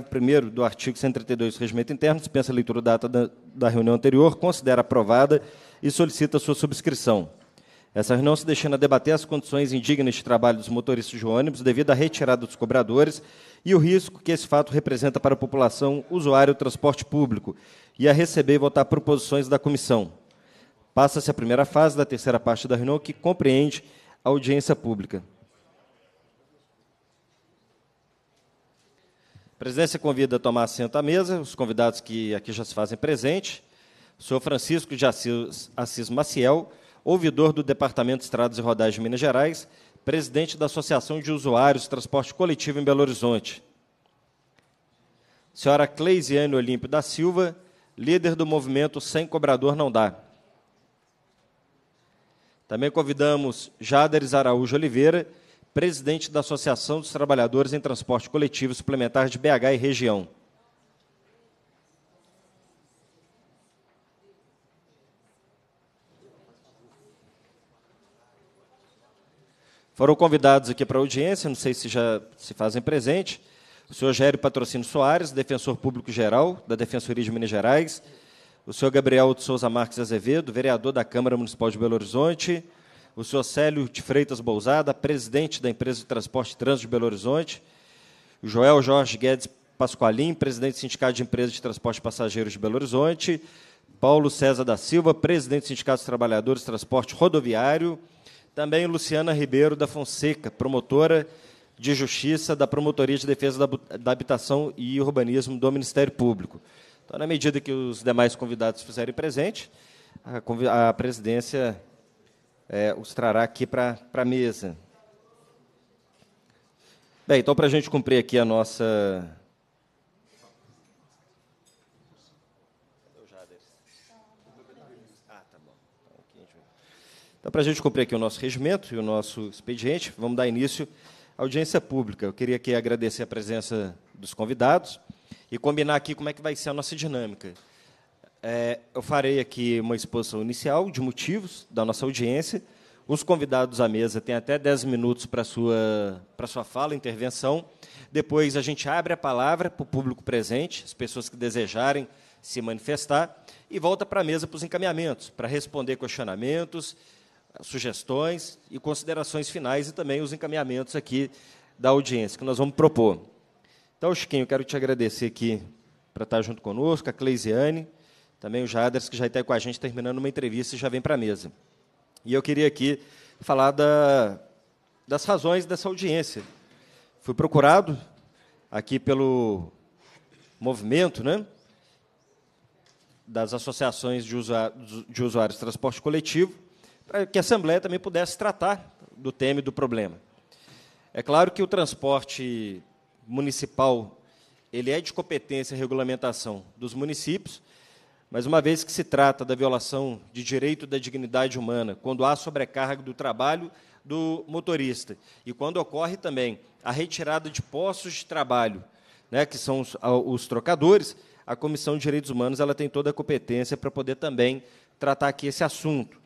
1 do artigo 132 do Regimento Interno, dispensa a leitura da da, da reunião anterior, considera aprovada e solicita sua subscrição. Essa reunião se destina a debater as condições indignas de trabalho dos motoristas de ônibus devido à retirada dos cobradores e o risco que esse fato representa para a população usuária do transporte público e a receber e votar proposições da comissão. Passa-se a primeira fase da terceira parte da reunião, que compreende a audiência pública. A presidência convida a tomar assento à mesa os convidados que aqui já se fazem presente. O senhor Francisco de Assis, Assis Maciel, ouvidor do Departamento de Estradas e Rodagens de Minas Gerais, presidente da Associação de Usuários de Transporte Coletivo em Belo Horizonte. A senhora Cleisiane Olímpio da Silva, líder do movimento Sem Cobrador Não Dá. Também convidamos Jaderes Araújo Oliveira, presidente da Associação dos Trabalhadores em Transporte Coletivo Suplementar de BH e Região. Foram convidados aqui para a audiência, não sei se já se fazem presente, o senhor Gério Patrocínio Soares, defensor público geral da Defensoria de Minas Gerais, o senhor Gabriel de Souza Marques Azevedo, vereador da Câmara Municipal de Belo Horizonte, o senhor Célio de Freitas Bousada, presidente da empresa de transporte Trânsito de Belo Horizonte, o Joel Jorge Guedes Pascoalim, presidente do Sindicato de Empresas de Transporte de Passageiros de Belo Horizonte, Paulo César da Silva, presidente do Sindicato dos Trabalhadores de Transporte Rodoviário, também Luciana Ribeiro da Fonseca, promotora de Justiça da Promotoria de Defesa da Habitação e Urbanismo do Ministério Público. Então, na medida que os demais convidados fizerem presente, a presidência é, os trará aqui para a mesa. Bem, então, para a gente cumprir aqui a nossa. Então, para a gente cumprir aqui o nosso regimento e o nosso expediente, vamos dar início à audiência pública. Eu queria aqui agradecer a presença dos convidados e combinar aqui como é que vai ser a nossa dinâmica. É, eu farei aqui uma exposição inicial de motivos da nossa audiência. Os convidados à mesa têm até 10 minutos para sua para sua fala, intervenção. Depois a gente abre a palavra para o público presente, as pessoas que desejarem se manifestar, e volta para a mesa para os encaminhamentos, para responder questionamentos, sugestões e considerações finais e também os encaminhamentos aqui da audiência que nós vamos propor. Então, Chiquinho, quero te agradecer aqui para estar junto conosco, a Cleisiane, também o Jaders, que já está com a gente, terminando uma entrevista e já vem para a mesa. E eu queria aqui falar da, das razões dessa audiência. Fui procurado aqui pelo movimento né, das associações de, usuários de usuários de transporte coletivo, para que a Assembleia também pudesse tratar do tema e do problema. É claro que o transporte municipal ele é de competência e regulamentação dos municípios, mas uma vez que se trata da violação de direito da dignidade humana, quando há sobrecarga do trabalho do motorista e quando ocorre também a retirada de postos de trabalho, né, que são os, os trocadores, a Comissão de Direitos Humanos ela tem toda a competência para poder também tratar aqui esse assunto.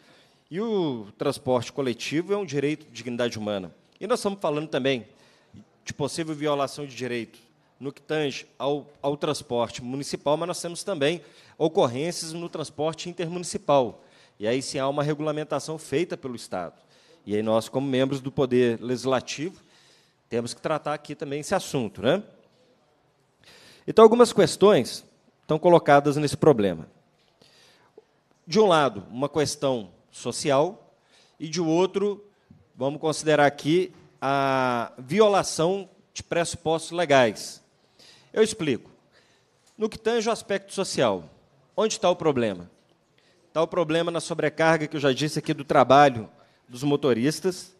E o transporte coletivo é um direito de dignidade humana. E nós estamos falando também de possível violação de direito no que tange ao, ao transporte municipal, mas nós temos também ocorrências no transporte intermunicipal. E aí sim há uma regulamentação feita pelo Estado. E aí nós, como membros do Poder Legislativo, temos que tratar aqui também esse assunto. Né? Então, algumas questões estão colocadas nesse problema. De um lado, uma questão social, e de outro, vamos considerar aqui a violação de pressupostos legais. Eu explico. No que tange o aspecto social, onde está o problema? Está o problema na sobrecarga que eu já disse aqui do trabalho dos motoristas,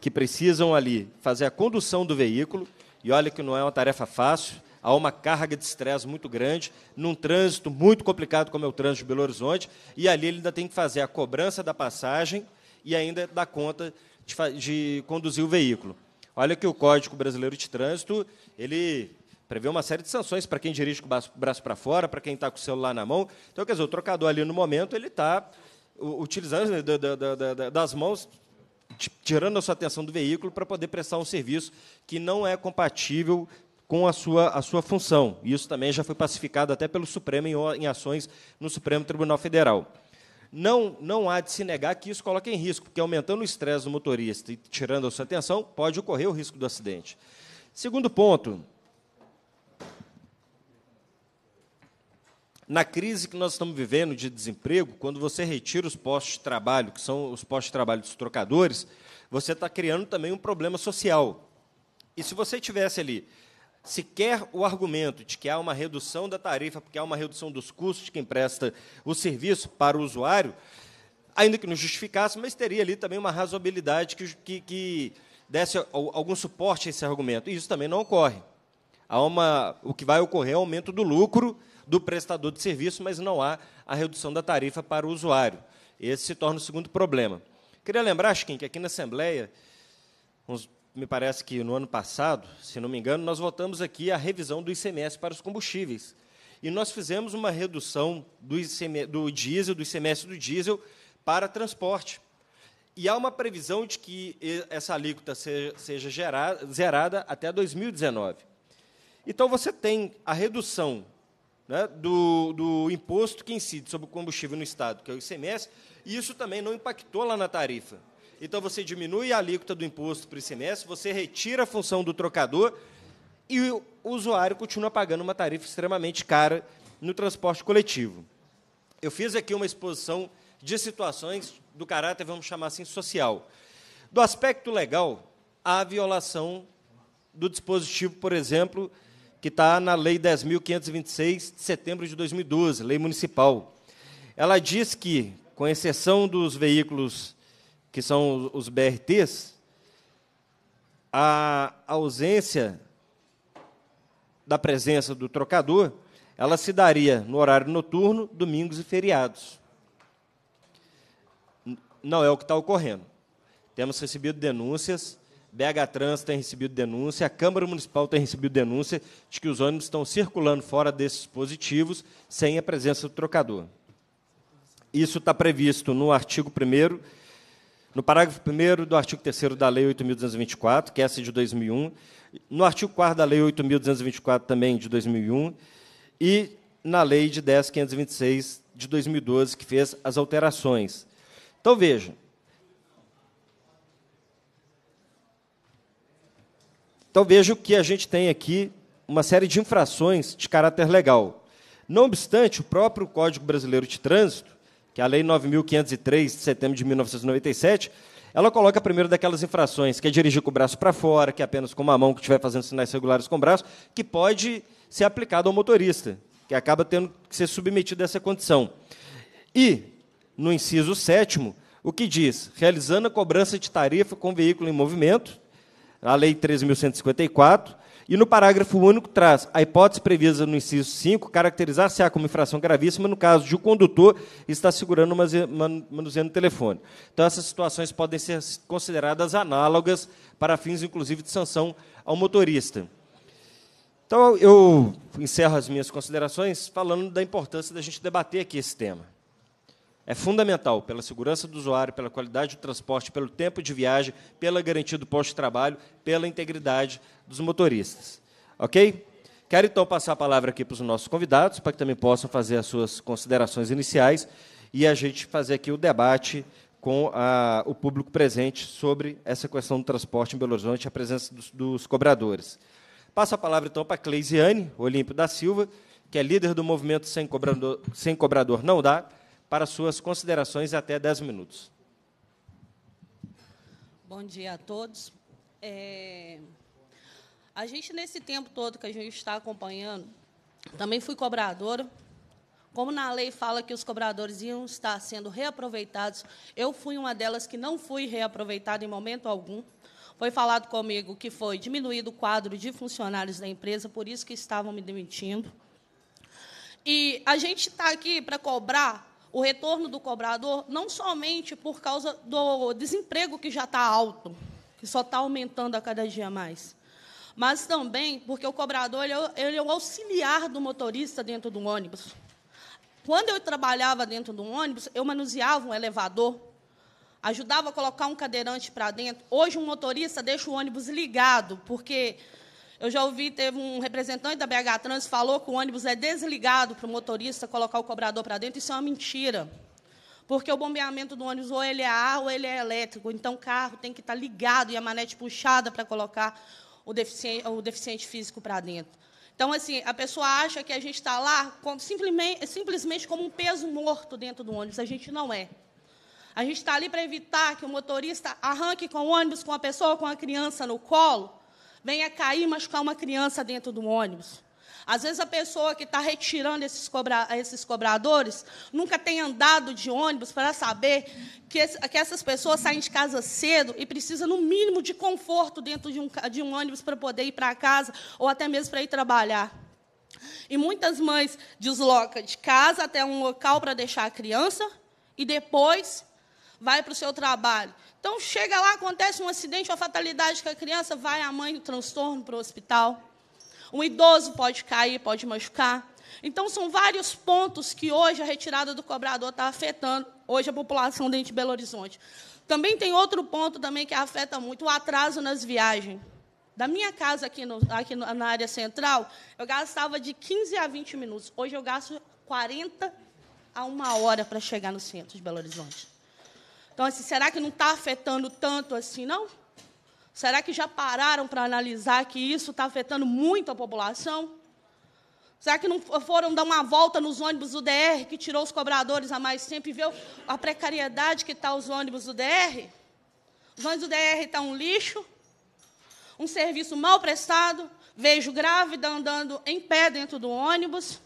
que precisam ali fazer a condução do veículo, e olha que não é uma tarefa fácil, há uma carga de estresse muito grande, num trânsito muito complicado como é o trânsito de Belo Horizonte, e ali ele ainda tem que fazer a cobrança da passagem e ainda dar conta de, de conduzir o veículo. Olha que o Código Brasileiro de Trânsito, ele prevê uma série de sanções para quem dirige com o braço para fora, para quem está com o celular na mão. Então, quer dizer, o trocador ali no momento ele está utilizando né, das mãos tirando a sua atenção do veículo para poder prestar um serviço que não é compatível com a sua, a sua função. Isso também já foi pacificado até pelo Supremo em, em ações no Supremo Tribunal Federal. Não, não há de se negar que isso coloca em risco, porque aumentando o estresse do motorista e tirando a sua atenção, pode ocorrer o risco do acidente. Segundo ponto, na crise que nós estamos vivendo de desemprego, quando você retira os postos de trabalho, que são os postos de trabalho dos trocadores, você está criando também um problema social. E se você tivesse ali sequer o argumento de que há uma redução da tarifa, porque há uma redução dos custos de quem presta o serviço para o usuário, ainda que não justificasse, mas teria ali também uma razoabilidade que, que, que desse algum suporte a esse argumento. E isso também não ocorre. Há uma, o que vai ocorrer é o aumento do lucro do prestador de serviço, mas não há a redução da tarifa para o usuário. Esse se torna o segundo problema. Queria lembrar, Skin, que aqui na Assembleia, uns, me parece que no ano passado, se não me engano, nós votamos aqui a revisão do ICMS para os combustíveis. E nós fizemos uma redução do, do diesel, do ICMS do diesel, para transporte. E há uma previsão de que essa alíquota seja, seja gerada, zerada até 2019. Então, você tem a redução né, do, do imposto que incide sobre o combustível no Estado, que é o ICMS, e isso também não impactou lá na tarifa. Então, você diminui a alíquota do imposto para o ICMS, você retira a função do trocador e o usuário continua pagando uma tarifa extremamente cara no transporte coletivo. Eu fiz aqui uma exposição de situações do caráter, vamos chamar assim, social. Do aspecto legal, há a violação do dispositivo, por exemplo, que está na Lei 10.526, de setembro de 2012, Lei Municipal. Ela diz que, com exceção dos veículos que são os BRTs, a ausência da presença do trocador, ela se daria no horário noturno, domingos e feriados. Não é o que está ocorrendo. Temos recebido denúncias BH Trans tem recebido denúncia, a Câmara Municipal tem recebido denúncia de que os ônibus estão circulando fora desses positivos sem a presença do trocador. Isso está previsto no artigo 1 no parágrafo 1 do artigo 3 da Lei 8.224, que é essa de 2001, no artigo 4 da Lei 8.224, também de 2001, e na Lei de 10.526 de 2012, que fez as alterações. Então, veja, Então vejo que a gente tem aqui uma série de infrações de caráter legal. Não obstante, o próprio Código Brasileiro de Trânsito, que é a Lei 9.503, de setembro de 1997, ela coloca primeiro daquelas infrações, que é dirigir com o braço para fora, que é apenas com uma mão que estiver fazendo sinais regulares com o braço, que pode ser aplicado ao motorista, que acaba tendo que ser submetido a essa condição. E, no inciso sétimo, o que diz? Realizando a cobrança de tarifa com veículo em movimento, a Lei 3.154, e no parágrafo único traz a hipótese prevista no inciso 5, caracterizar-se-á como infração gravíssima no caso de o condutor estar segurando manuseando o telefone. Então, essas situações podem ser consideradas análogas para fins, inclusive, de sanção ao motorista. Então, eu encerro as minhas considerações falando da importância da gente debater aqui esse tema é fundamental pela segurança do usuário, pela qualidade do transporte, pelo tempo de viagem, pela garantia do posto de trabalho, pela integridade dos motoristas. Ok? Quero então passar a palavra aqui para os nossos convidados, para que também possam fazer as suas considerações iniciais e a gente fazer aqui o debate com a, o público presente sobre essa questão do transporte em Belo Horizonte, a presença dos, dos cobradores. Passo a palavra então para a Cleisiane Olímpio da Silva, que é líder do movimento Sem Cobrador, Sem Cobrador Não Dá, para suas considerações até 10 minutos. Bom dia a todos. É... A gente, nesse tempo todo que a gente está acompanhando, também fui cobradora. Como na lei fala que os cobradores iam estar sendo reaproveitados, eu fui uma delas que não fui reaproveitada em momento algum. Foi falado comigo que foi diminuído o quadro de funcionários da empresa, por isso que estavam me demitindo. E a gente está aqui para cobrar o retorno do cobrador, não somente por causa do desemprego que já está alto, que só está aumentando a cada dia mais, mas também porque o cobrador ele é, ele é o auxiliar do motorista dentro do ônibus. Quando eu trabalhava dentro do ônibus, eu manuseava um elevador, ajudava a colocar um cadeirante para dentro. Hoje, um motorista deixa o ônibus ligado, porque eu já ouvi, teve um representante da BH Trans falou que o ônibus é desligado para o motorista colocar o cobrador para dentro. Isso é uma mentira. Porque o bombeamento do ônibus ou ele é ar ou ele é elétrico. Então, o carro tem que estar tá ligado e a manete puxada para colocar o deficiente, o deficiente físico para dentro. Então, assim, a pessoa acha que a gente está lá simplesmente, simplesmente como um peso morto dentro do ônibus. A gente não é. A gente está ali para evitar que o motorista arranque com o ônibus, com a pessoa, com a criança no colo, venha cair e machucar uma criança dentro do ônibus. Às vezes a pessoa que está retirando esses, cobra, esses, cobradores nunca tem andado de ônibus para saber que, que, essas pessoas saem de casa cedo e precisa no mínimo de conforto dentro de um, de um ônibus para poder ir para casa ou até mesmo para ir trabalhar. E muitas mães deslocam de casa até um local para deixar a criança e depois vai para o seu trabalho. Então, chega lá, acontece um acidente, uma fatalidade com a criança, vai a mãe, o transtorno para o hospital. Um idoso pode cair, pode machucar. Então, são vários pontos que hoje a retirada do cobrador está afetando, hoje a população dentro de Belo Horizonte. Também tem outro ponto também que afeta muito, o atraso nas viagens. Da minha casa aqui, no, aqui na área central, eu gastava de 15 a 20 minutos. Hoje eu gasto 40 a uma hora para chegar no centro de Belo Horizonte. Então, assim, será que não está afetando tanto assim, não? Será que já pararam para analisar que isso está afetando muito a população? Será que não foram dar uma volta nos ônibus do DR, que tirou os cobradores há mais tempo, e viu a precariedade que está os ônibus do DR? Os ônibus do DR estão tá um lixo, um serviço mal prestado, vejo grávida andando em pé dentro do ônibus,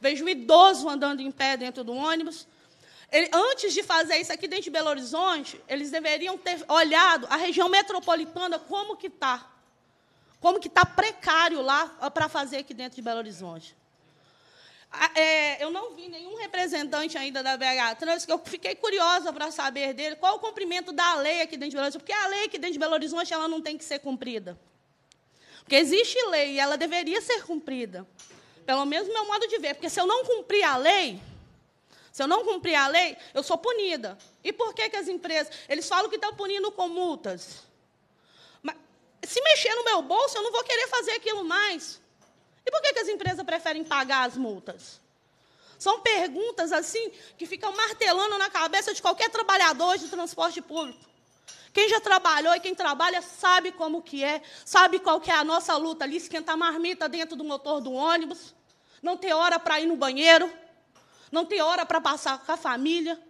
vejo idoso andando em pé dentro do ônibus, ele, antes de fazer isso aqui dentro de Belo Horizonte, eles deveriam ter olhado a região metropolitana como que está. Como que está precário lá para fazer aqui dentro de Belo Horizonte. É, eu não vi nenhum representante ainda da BH Trans, que eu fiquei curiosa para saber dele qual o cumprimento da lei aqui dentro de Belo Horizonte, porque a lei aqui dentro de Belo Horizonte ela não tem que ser cumprida. Porque existe lei e ela deveria ser cumprida. Pelo menos meu modo de ver, porque se eu não cumprir a lei, se eu não cumprir a lei, eu sou punida. E por que, que as empresas. Eles falam que estão punindo com multas. Mas se mexer no meu bolso, eu não vou querer fazer aquilo mais. E por que, que as empresas preferem pagar as multas? São perguntas assim que ficam martelando na cabeça de qualquer trabalhador de do transporte público. Quem já trabalhou e quem trabalha sabe como que é, sabe qual que é a nossa luta ali, esquentar marmita dentro do motor do ônibus, não ter hora para ir no banheiro, não tem hora para passar com a família.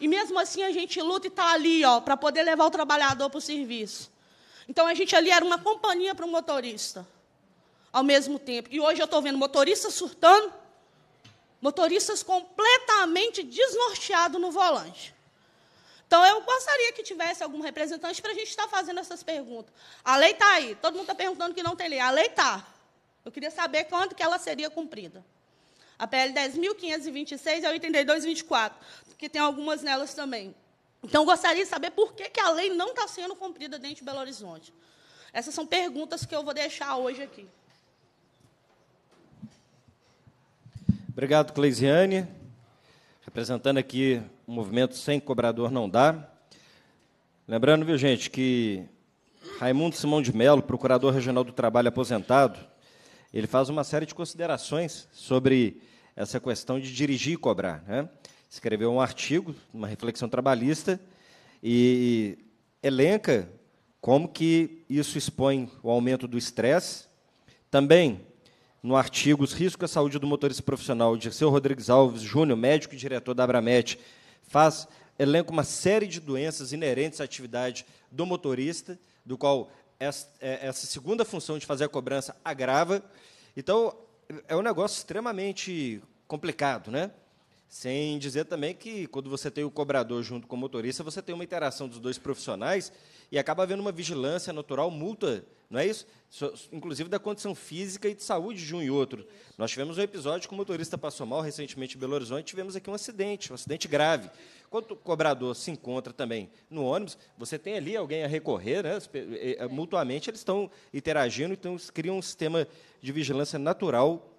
E mesmo assim a gente luta e está ali, ó, para poder levar o trabalhador para o serviço. Então a gente ali era uma companhia para o motorista, ao mesmo tempo. E hoje eu estou vendo motoristas surtando, motoristas completamente desnorteados no volante. Então eu gostaria que tivesse algum representante para a gente estar tá fazendo essas perguntas. A lei está aí, todo mundo está perguntando que não tem lei. A lei está. Eu queria saber quando que ela seria cumprida. A PL 10.526 é 8224, que tem algumas nelas também. Então, gostaria de saber por que, que a lei não está sendo cumprida dentro de Belo Horizonte. Essas são perguntas que eu vou deixar hoje aqui. Obrigado, Cleisiane. Representando aqui o movimento Sem Cobrador Não Dá. Lembrando, viu, gente, que Raimundo Simão de Melo, procurador regional do trabalho aposentado, ele faz uma série de considerações sobre essa questão de dirigir e cobrar. Né? Escreveu um artigo, uma reflexão trabalhista, e elenca como que isso expõe o aumento do estresse. Também, no artigo Os Riscos à Saúde do Motorista Profissional, Dirceu Rodrigues Alves Júnior, médico e diretor da Abramet, faz elenca uma série de doenças inerentes à atividade do motorista, do qual essa, é, essa segunda função de fazer a cobrança agrava. Então, é um negócio extremamente complicado, né? Sem dizer também que quando você tem o cobrador junto com o motorista, você tem uma interação dos dois profissionais e acaba havendo uma vigilância natural multa, não é isso? Inclusive da condição física e de saúde de um e outro. Nós tivemos um episódio que o motorista passou mal recentemente em Belo Horizonte, tivemos aqui um acidente, um acidente grave. Quando o cobrador se encontra também no ônibus, você tem ali alguém a recorrer, né? mutuamente eles estão interagindo, então criam um sistema de vigilância natural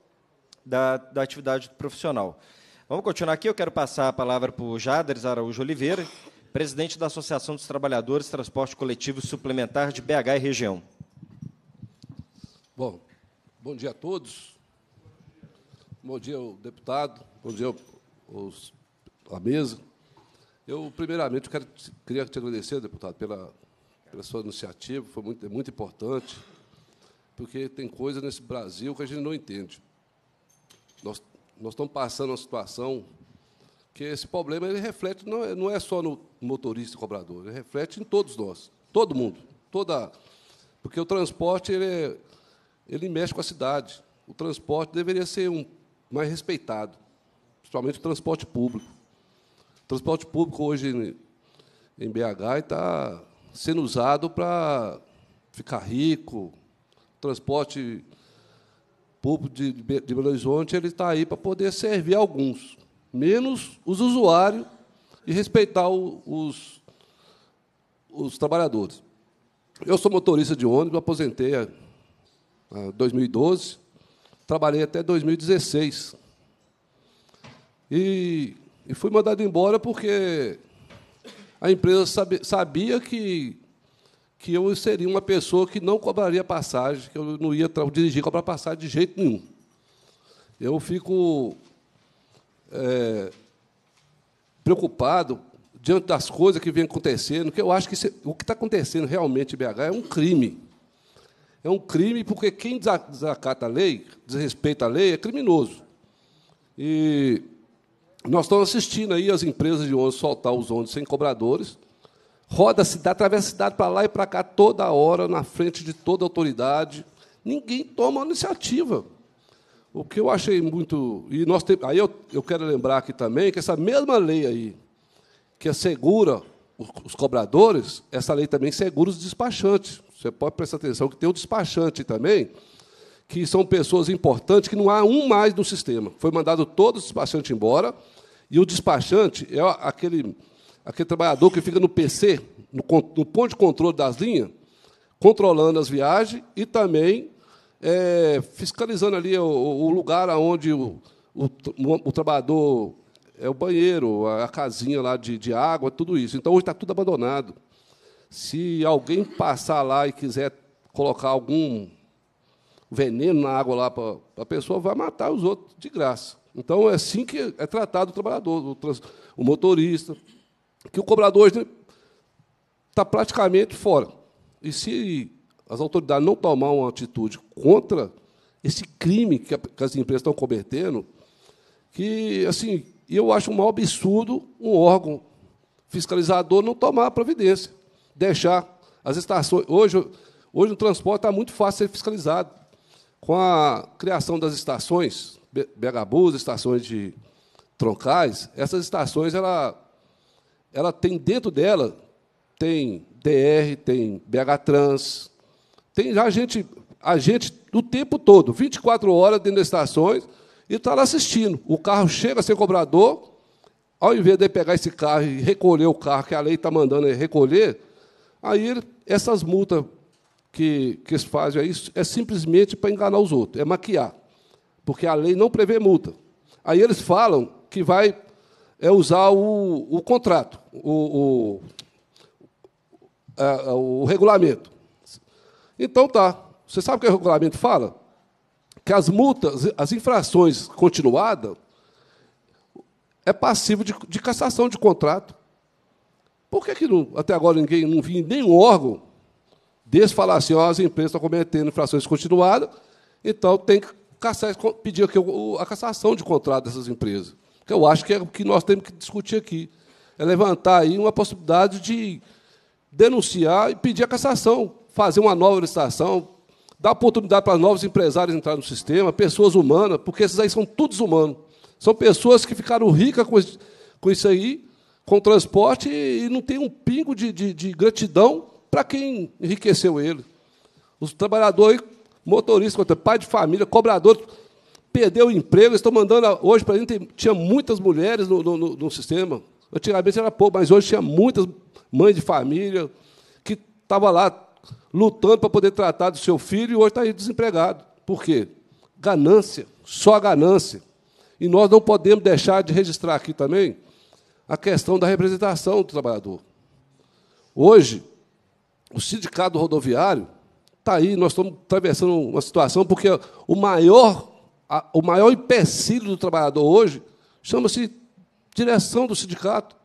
da, da atividade profissional. Vamos continuar aqui, eu quero passar a palavra para o Jadres Araújo Oliveira, presidente da Associação dos Trabalhadores Transporte Coletivo Suplementar de BH e região. Bom, bom dia a todos. Bom dia deputado, bom dia aos, à mesa. Eu, primeiramente, quero, queria te agradecer, deputado, pela, pela sua iniciativa, foi muito, é muito importante, porque tem coisa nesse Brasil que a gente não entende. Nós, nós estamos passando uma situação porque esse problema ele reflete, não é, não é só no motorista e cobrador, ele reflete em todos nós, todo mundo. toda Porque o transporte ele, é, ele mexe com a cidade. O transporte deveria ser um, mais respeitado, principalmente o transporte público. O transporte público hoje em, BH está sendo usado para ficar rico. O transporte público de, de Belo Horizonte ele está aí para poder servir alguns menos os usuários e respeitar o, os, os trabalhadores. Eu sou motorista de ônibus, aposentei em 2012, trabalhei até 2016. E, e fui mandado embora porque a empresa sabe, sabia que, que eu seria uma pessoa que não cobraria passagem, que eu não ia dirigir cobrar passagem de jeito nenhum. Eu fico é, preocupado diante das coisas que vem acontecendo, que eu acho que é, o que está acontecendo realmente em BH é um crime. É um crime porque quem desacata a lei, desrespeita a lei, é criminoso. E nós estamos assistindo aí as empresas de ônibus soltar os ônibus sem cobradores. Roda a cidade, atravessa a cidade para lá e para cá toda hora, na frente de toda autoridade. Ninguém toma iniciativa. O que eu achei muito. E nós tem, aí eu, eu quero lembrar aqui também que essa mesma lei aí, que assegura os, os cobradores, essa lei também segura os despachantes. Você pode prestar atenção que tem o despachante também, que são pessoas importantes, que não há um mais no sistema. Foi mandado todo o despachante embora, e o despachante é aquele, aquele trabalhador que fica no PC, no, no ponto de controle das linhas, controlando as viagens e também é, fiscalizando ali o, o lugar onde o, o, o, trabalhador é o banheiro, a, a casinha lá de, de, água, tudo isso. Então hoje está tudo abandonado. Se alguém passar lá e quiser colocar algum veneno na água lá para a pessoa, vai matar os outros de graça. Então é assim que é tratado o trabalhador, o, trans, o motorista, que o cobrador hoje está né, praticamente fora. E se as autoridades não tomar uma atitude contra esse crime que, as empresas estão cometendo, que, assim, eu acho um absurdo um órgão fiscalizador não tomar a providência, deixar as estações... Hoje, hoje o transporte está muito fácil de ser fiscalizado. Com a criação das estações, Begabus, estações de troncais, essas estações, ela, ela tem dentro dela, tem DR, tem BH Trans, tem já gente, a gente o tempo todo, 24 horas dentro das estações, e está lá assistindo. O carro chega a ser cobrador, ao invés de pegar esse carro e recolher o carro que a lei está mandando ele recolher, aí essas multas que, que eles fazem aí é simplesmente para enganar os outros, é maquiar. Porque a lei não prevê multa. Aí eles falam que vai é usar o, o contrato, o, o, é, é, o regulamento. Então tá. Você sabe o que o regulamento fala? Que as multas, as infrações continuadas, é passivo de, de cassação de contrato. Por que, que não, até agora ninguém não viu nenhum órgão desse falar assim, ó, as empresas estão cometendo infrações continuadas, então tem que caçar, pedir aqui a cassação de contrato dessas empresas. Que eu acho que é o que nós temos que discutir aqui. É levantar aí uma possibilidade de denunciar e pedir a cassação fazer uma nova licitação, dar oportunidade para novos empresários entrarem no sistema, pessoas humanas, porque esses aí são todos humanos. São pessoas que ficaram ricas com, com isso aí, com transporte, e não tem um pingo de, de, de gratidão para quem enriqueceu ele. Os trabalhadores, motoristas, é, pai de família, cobrador, perdeu o emprego, estão mandando. Hoje, para a gente tinha muitas mulheres no, no, no, no sistema. Antigamente era pouco, mas hoje tinha muitas mães de família que estavam lá lutando para poder tratar do seu filho e hoje está aí desempregado. Por quê? Ganância, só ganância. E nós não podemos deixar de registrar aqui também a questão da representação do trabalhador. Hoje, o sindicato rodoviário está aí, nós estamos atravessando uma situação, porque o maior, a, o maior empecilho do trabalhador hoje chama-se direção do sindicato.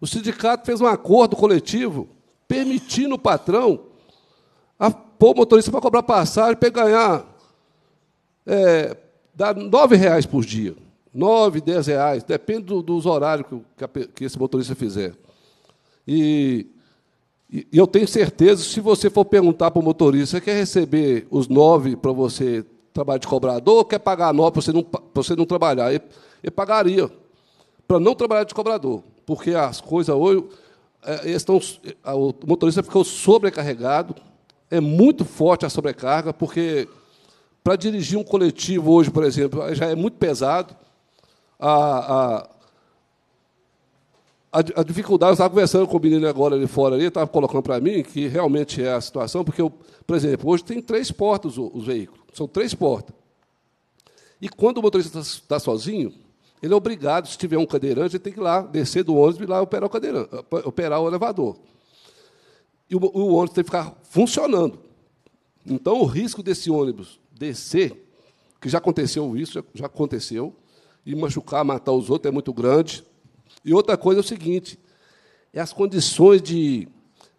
O sindicato fez um acordo coletivo permitindo o patrão pôr o motorista para cobrar passagem para ganhar é, dá nove reais por dia. Nove, dez reais, depende do, dos horários que, que, que, esse motorista fizer. E, e, eu tenho certeza, se você for perguntar para o motorista, quer receber os nove para você trabalhar de cobrador ou quer pagar nove para você não, para você não trabalhar? Ele, ele pagaria para não trabalhar de cobrador, porque as coisas hoje... É, estão, é, o motorista ficou sobrecarregado, é muito forte a sobrecarga, porque para dirigir um coletivo hoje, por exemplo, já é muito pesado. A, a, a dificuldade, eu estava conversando com o menino agora ali fora, ele estava colocando para mim que realmente é a situação, porque, eu, por exemplo, hoje tem três portas os, os veículos, são três portas. E quando o motorista está tá sozinho, ele é obrigado, se tiver um cadeirante, ele tem que ir lá, descer do ônibus e ir lá operar o, cadeirante, operar o elevador e o, o ônibus tem que ficar funcionando. Então, o risco desse ônibus descer, que já aconteceu isso, já, já aconteceu, e machucar, matar os outros é muito grande. E outra coisa é o seguinte: é as condições de,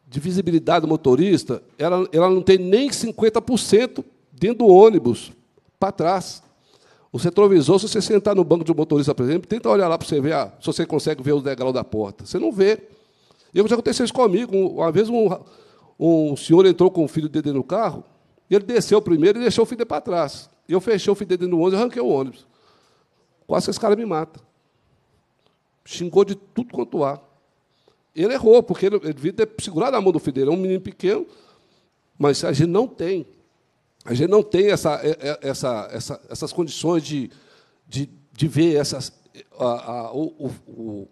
de visibilidade do motorista, ela, ela não tem nem 50% dentro do ônibus, para trás. O retrovisor, se você sentar no banco de um motorista, por exemplo, tenta olhar lá para você ver ah, se você consegue ver o degrau da porta. Você não vê. E já aconteceu isso comigo. Uma vez um, um senhor entrou com o filho dele no carro, ele desceu primeiro e deixou o filho dele para trás. Eu fechei o filho dele no ônibus e arranquei o ônibus. Quase que esse cara me mata. Xingou de tudo quanto há. Ele errou, porque ele, ele devia ter segurado a mão do filho dele. É um menino pequeno, mas a gente não tem. A gente não tem essa, é, é, essa, essa essas condições de, de, de ver essas, a, a, o, o,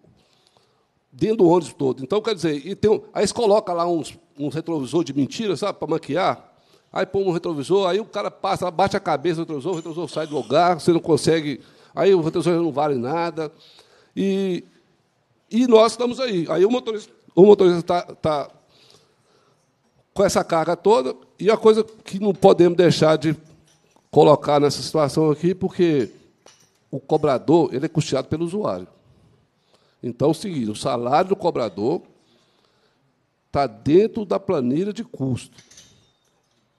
dentro do ônibus todo. Então, quer dizer, e tem um, aí eles colocam lá uns, uns retrovisor de mentira, sabe, para maquiar. Aí põe um retrovisor, aí o cara passa, bate a cabeça no retrovisor, o retrovisor sai do lugar, você não consegue. Aí o retrovisor não vale nada. E, e nós estamos aí. Aí o motorista o motorista está tá com essa carga toda, e a coisa que não podemos deixar de colocar nessa situação aqui, porque o cobrador ele é custeado pelo usuário. Então é o seguinte: o salário do cobrador está dentro da planilha de custo,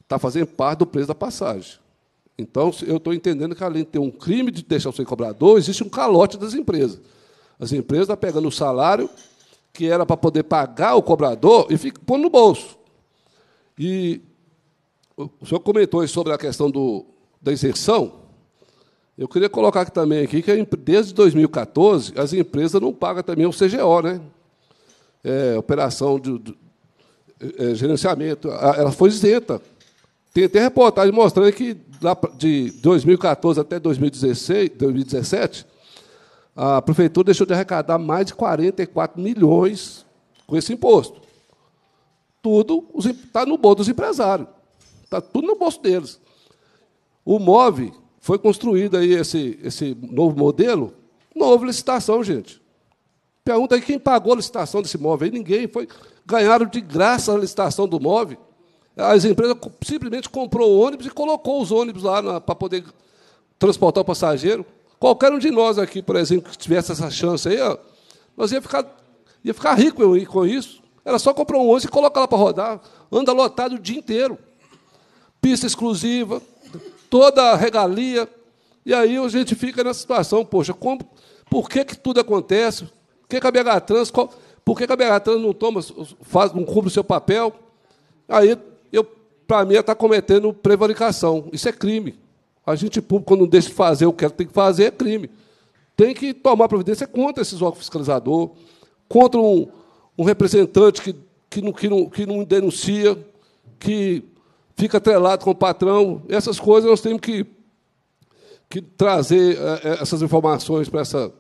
está fazendo parte do preço da passagem. Então, eu estou entendendo que, além de ter um crime de deixar o seu cobrador, existe um calote das empresas. As empresas estão tá pegando o salário que era para poder pagar o cobrador e fica pondo no bolso. E o senhor comentou sobre a questão do, da inserção. Eu queria colocar aqui também aqui que desde 2014 as empresas não pagam também o CGO, né? É, operação de, de é, gerenciamento, ela foi isenta. Tem até reportagem mostrando que de 2014 até 2016, 2017, a prefeitura deixou de arrecadar mais de 44 milhões com esse imposto. Tudo está no bolso dos empresários. Está tudo no bolso deles. O MOVE foi construído aí esse, esse novo modelo, não houve licitação, gente. Pergunta aí quem pagou a licitação desse móvel Aí ninguém foi. Ganharam de graça a licitação do móvel. As empresas simplesmente comprou ônibus e colocou os ônibus lá para poder transportar o passageiro. Qualquer um de nós aqui, por exemplo, que tivesse essa chance aí, ó, nós ia ficar, ia ficar rico com isso. Era só comprar um ônibus e colocar lá para rodar. Anda lotado o dia inteiro. Pista exclusiva, toda a regalia. E aí a gente fica nessa situação, poxa, como, por que, que tudo acontece? Por que, que a BH Trans, qual, por que, que a BH Trans não toma, faz, não cumpre o seu papel? Aí, eu, para mim, está cometendo prevaricação. Isso é crime. A gente público, quando deixa de fazer o que ela tem que fazer, é crime. Tem que tomar providência contra esses órgãos fiscalizador, contra um, um representante que, que, não, que, não, que não denuncia, que fica atrelado com o patrão. Essas coisas nós temos que, que trazer é, é, essas informações para essa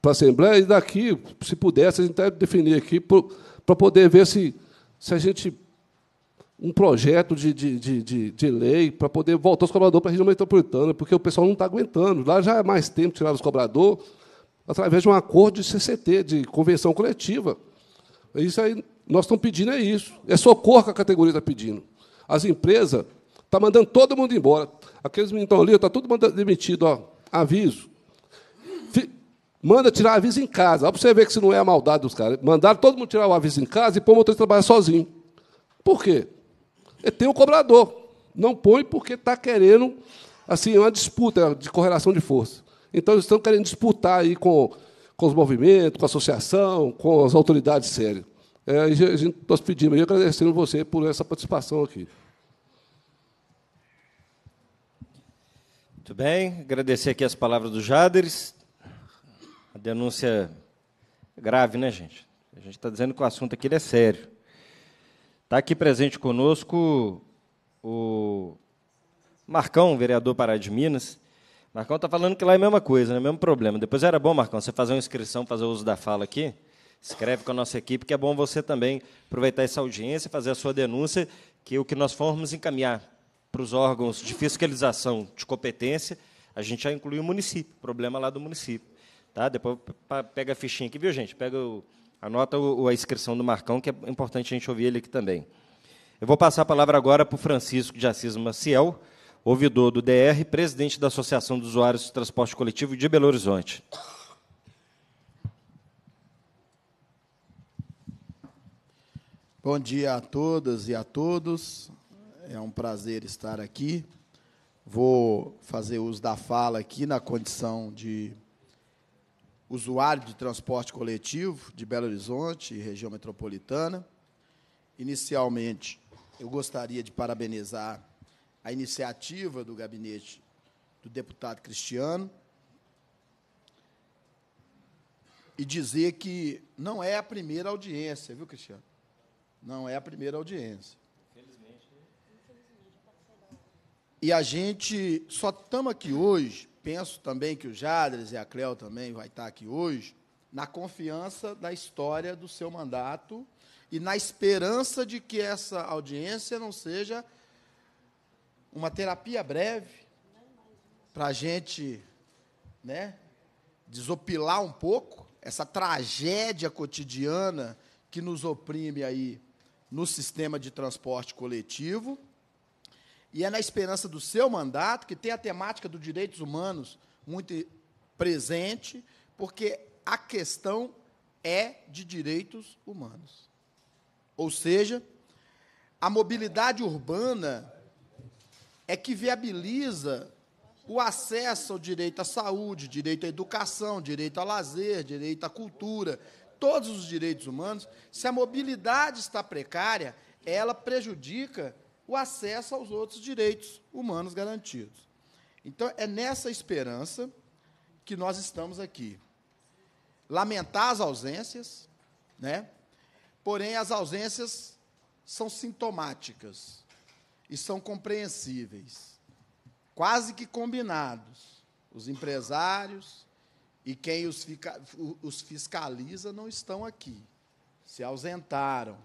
para a Assembleia e daqui, se pudesse, a gente deve definir aqui para poder ver se, se a gente. um projeto de, de, de, de, de lei para poder voltar os cobradores para a região metropolitana, porque o pessoal não está aguentando. Lá já é mais tempo tirar os cobradores através de um acordo de CCT, de convenção coletiva. Isso aí, nós estamos pedindo é isso. É socorro que a categoria está pedindo. As empresas estão tá mandando todo mundo embora. Aqueles meninos estão ali, está tudo mandando demitido, ó. Aviso. Manda tirar aviso em casa. Para você ver que isso não é a maldade dos caras. Mandaram todo mundo tirar o aviso em casa e pôr o motorista trabalhar sozinho. Por quê? Ele tem o um cobrador. Não põe porque está querendo assim, é uma disputa de correlação de força. Então, eles estão querendo disputar aí com, com os movimentos, com a associação, com as autoridades sérias. É, gente, nós pedimos e agradecendo você por essa participação aqui. Muito bem, agradecer aqui as palavras do Jaders. A denúncia é grave, né, gente? A gente está dizendo que o assunto aqui é sério. Está aqui presente conosco o Marcão, vereador Pará de Minas. Marcão está falando que lá é a mesma coisa, é né? mesmo problema. Depois era bom, Marcão, você fazer uma inscrição, fazer uso da fala aqui, Escreve com a nossa equipe, que é bom você também aproveitar essa audiência, fazer a sua denúncia, que o que nós formos encaminhar para os órgãos de fiscalização de competência, a gente já inclui o município, problema lá do município. Tá? Depois pega a fichinha aqui, viu, gente? Pega o, anota o, a inscrição do Marcão, que é importante a gente ouvir ele aqui também. Eu vou passar a palavra agora para o Francisco de Assis Maciel, ouvidor do DR, presidente da Associação dos Usuários de Transporte Coletivo de Belo Horizonte. Bom dia a todas e a todos. É um prazer estar aqui. Vou fazer uso da fala aqui na condição de usuário de transporte coletivo de Belo Horizonte e região metropolitana. Inicialmente, eu gostaria de parabenizar a iniciativa do gabinete do deputado Cristiano e dizer que não é a primeira audiência, viu, Cristiano? Não é a primeira audiência. Infelizmente. Né? E a gente só estamos aqui hoje, penso também que o Jadres e a Cleo também vai estar tá aqui hoje, na confiança da história do seu mandato e na esperança de que essa audiência não seja uma terapia breve para a gente né, desopilar um pouco essa tragédia cotidiana que nos oprime aí no sistema de transporte coletivo. E é na esperança do seu mandato, que tem a temática dos direitos humanos muito presente, porque a questão é de direitos humanos. Ou seja, a mobilidade urbana é que viabiliza o acesso ao direito à saúde, direito à educação, direito ao lazer, direito à cultura, todos os direitos humanos, se a mobilidade está precária, ela prejudica o acesso aos outros direitos humanos garantidos. Então, é nessa esperança que nós estamos aqui. Lamentar as ausências, né? porém, as ausências são sintomáticas e são compreensíveis, quase que combinados. Os empresários, e quem os, fica, os fiscaliza não estão aqui, se ausentaram.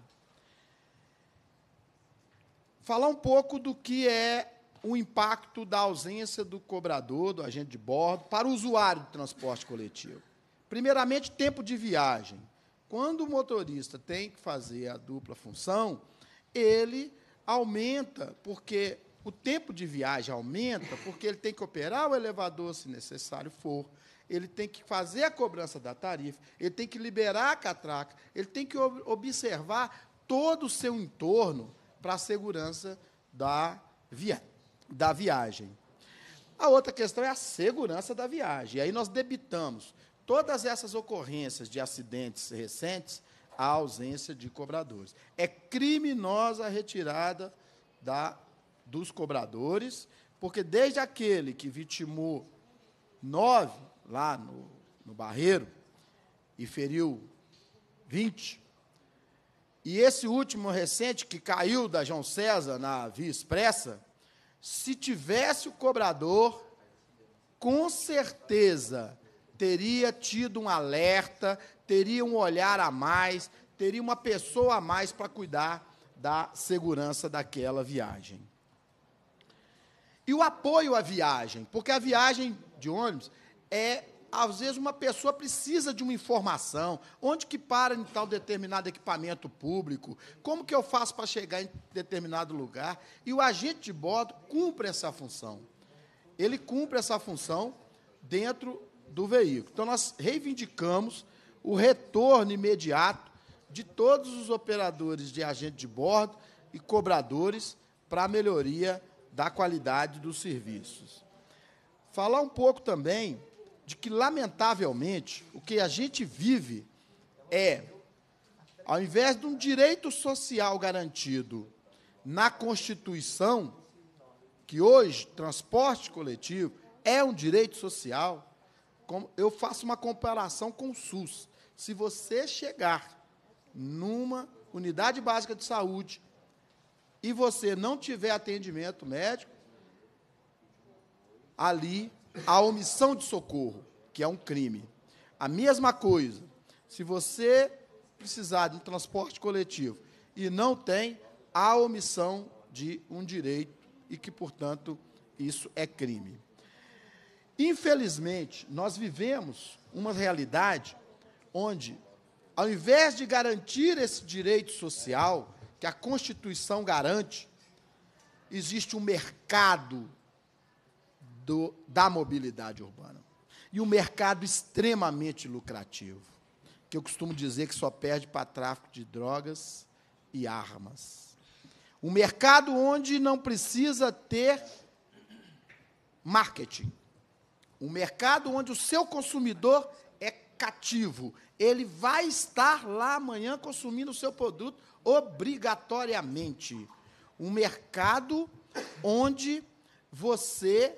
Falar um pouco do que é o impacto da ausência do cobrador, do agente de bordo, para o usuário do transporte coletivo. Primeiramente, tempo de viagem. Quando o motorista tem que fazer a dupla função, ele aumenta, porque o tempo de viagem aumenta, porque ele tem que operar o elevador, se necessário for, ele tem que fazer a cobrança da tarifa, ele tem que liberar a catraca, ele tem que observar todo o seu entorno para a segurança da, via da viagem. A outra questão é a segurança da viagem. E aí nós debitamos todas essas ocorrências de acidentes recentes à ausência de cobradores. É criminosa a retirada da, dos cobradores, porque desde aquele que vitimou nove lá no, no Barreiro e feriu 20. E esse último recente que caiu da João César na Via Expressa, se tivesse o cobrador, com certeza teria tido um alerta, teria um olhar a mais, teria uma pessoa a mais para cuidar da segurança daquela viagem. E o apoio à viagem, porque a viagem de ônibus é às vezes uma pessoa precisa de uma informação, onde que para em tal determinado equipamento público, como que eu faço para chegar em determinado lugar, e o agente de bordo cumpre essa função. Ele cumpre essa função dentro do veículo. Então nós reivindicamos o retorno imediato de todos os operadores de agente de bordo e cobradores para a melhoria da qualidade dos serviços. Falar um pouco também de que, lamentavelmente, o que a gente vive é, ao invés de um direito social garantido na Constituição, que hoje transporte coletivo é um direito social, eu faço uma comparação com o SUS. Se você chegar numa unidade básica de saúde e você não tiver atendimento médico, ali a omissão de socorro, que é um crime. A mesma coisa, se você precisar de um transporte coletivo e não tem a omissão de um direito e que, portanto, isso é crime. Infelizmente, nós vivemos uma realidade onde, ao invés de garantir esse direito social que a Constituição garante, existe um mercado do, da mobilidade urbana. E um mercado extremamente lucrativo, que eu costumo dizer que só perde para tráfico de drogas e armas. Um mercado onde não precisa ter marketing. Um mercado onde o seu consumidor é cativo. Ele vai estar lá amanhã consumindo o seu produto obrigatoriamente. Um mercado onde você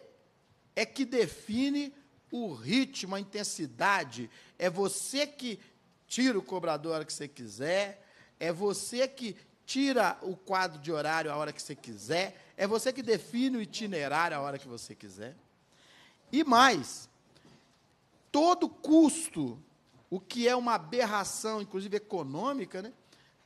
é que define o ritmo, a intensidade. É você que tira o cobrador a hora que você quiser, é você que tira o quadro de horário a hora que você quiser, é você que define o itinerário a hora que você quiser. E mais, todo custo, o que é uma aberração, inclusive econômica, né?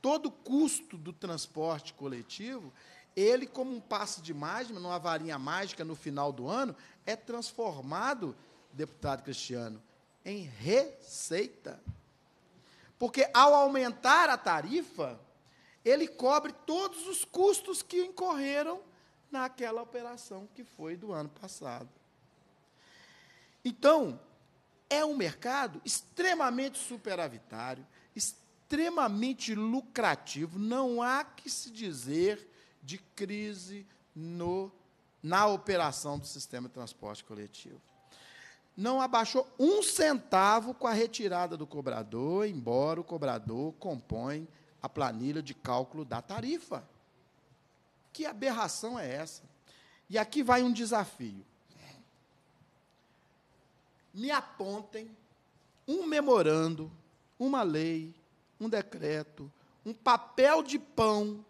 todo custo do transporte coletivo ele, como um passo de mágica, numa varinha mágica no final do ano, é transformado, deputado Cristiano, em receita. Porque ao aumentar a tarifa, ele cobre todos os custos que incorreram naquela operação que foi do ano passado. Então, é um mercado extremamente superavitário, extremamente lucrativo, não há que se dizer de crise no, na operação do sistema de transporte coletivo. Não abaixou um centavo com a retirada do cobrador, embora o cobrador compõe a planilha de cálculo da tarifa. Que aberração é essa? E aqui vai um desafio. Me apontem um memorando, uma lei, um decreto, um papel de pão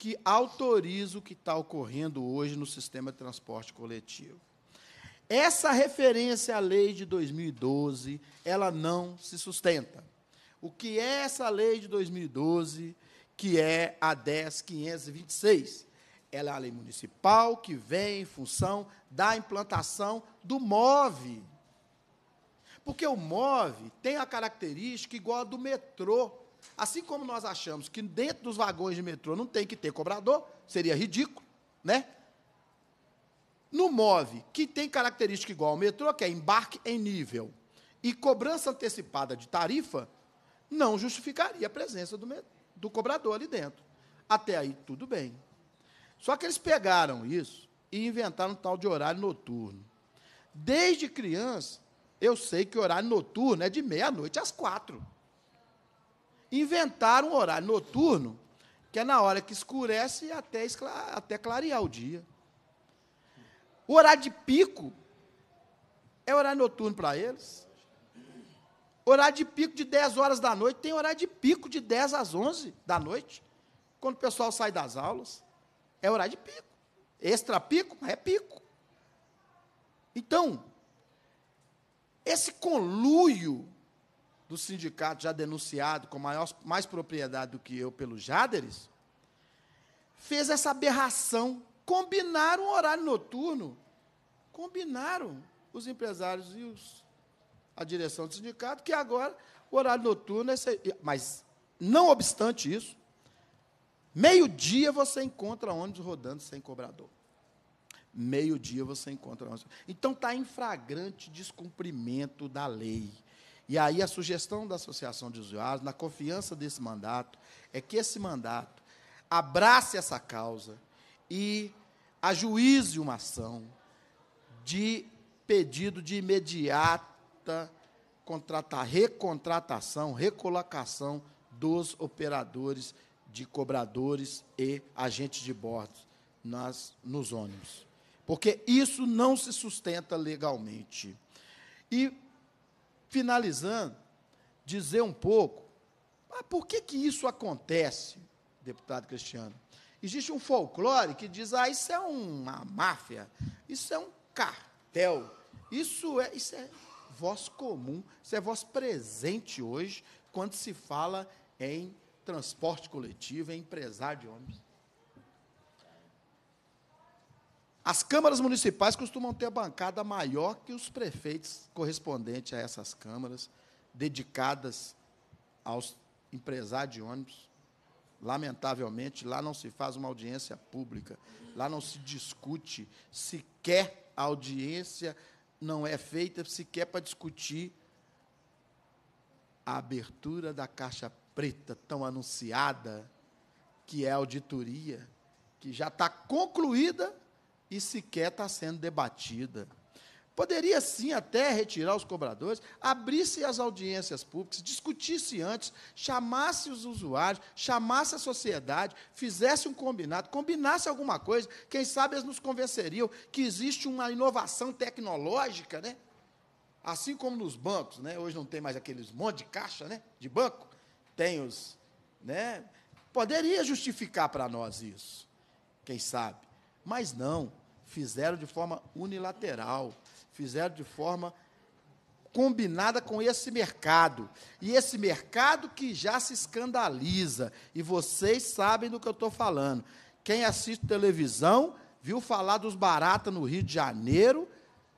que autoriza o que está ocorrendo hoje no sistema de transporte coletivo. Essa referência à lei de 2012, ela não se sustenta. O que é essa lei de 2012, que é a 10526? Ela é a lei municipal que vem em função da implantação do MOVE. Porque o MOVE tem a característica igual a do metrô Assim como nós achamos que dentro dos vagões de metrô não tem que ter cobrador, seria ridículo, né? No MOVE, que tem característica igual ao metrô, que é embarque em nível e cobrança antecipada de tarifa, não justificaria a presença do, do cobrador ali dentro. Até aí, tudo bem. Só que eles pegaram isso e inventaram um tal de horário noturno. Desde criança, eu sei que horário noturno é de meia-noite às quatro inventaram um horário noturno, que é na hora que escurece até, até clarear o dia. O horário de pico é horário noturno para eles. Horário de pico de 10 horas da noite, tem horário de pico de 10 às 11 da noite, quando o pessoal sai das aulas. É horário de pico. Extra pico, é pico. Então, esse conluio do sindicato já denunciado com maior, mais propriedade do que eu pelo Jaderes fez essa aberração. Combinaram o horário noturno. Combinaram os empresários e os, a direção do sindicato, que agora o horário noturno é. Ser, mas, não obstante isso, meio-dia você encontra ônibus rodando sem cobrador. Meio-dia você encontra ônibus. Então está em flagrante descumprimento da lei. E aí a sugestão da Associação de Usuários, na confiança desse mandato, é que esse mandato abrace essa causa e ajuize uma ação de pedido de imediata contratar, recontratação, recolocação dos operadores de cobradores e agentes de bordo nas, nos ônibus. Porque isso não se sustenta legalmente. E finalizando, dizer um pouco, mas por que, que isso acontece, deputado Cristiano? Existe um folclore que diz, ah, isso é uma máfia, isso é um cartel, isso é, isso é voz comum, isso é voz presente hoje, quando se fala em transporte coletivo, em empresário de ônibus. As câmaras municipais costumam ter a bancada maior que os prefeitos correspondentes a essas câmaras, dedicadas aos empresários de ônibus. Lamentavelmente, lá não se faz uma audiência pública, lá não se discute sequer a audiência não é feita sequer para discutir a abertura da caixa preta tão anunciada, que é a auditoria, que já está concluída e sequer está sendo debatida. Poderia sim até retirar os cobradores, abrisse as audiências públicas, discutisse antes, chamasse os usuários, chamasse a sociedade, fizesse um combinado, combinasse alguma coisa. Quem sabe eles nos convenceriam que existe uma inovação tecnológica, né? Assim como nos bancos, né? Hoje não tem mais aqueles monte de caixa, né? De banco, tem os, né? Poderia justificar para nós isso, quem sabe? Mas não fizeram de forma unilateral, fizeram de forma combinada com esse mercado. E esse mercado que já se escandaliza. E vocês sabem do que eu estou falando. Quem assiste televisão viu falar dos baratas no Rio de Janeiro,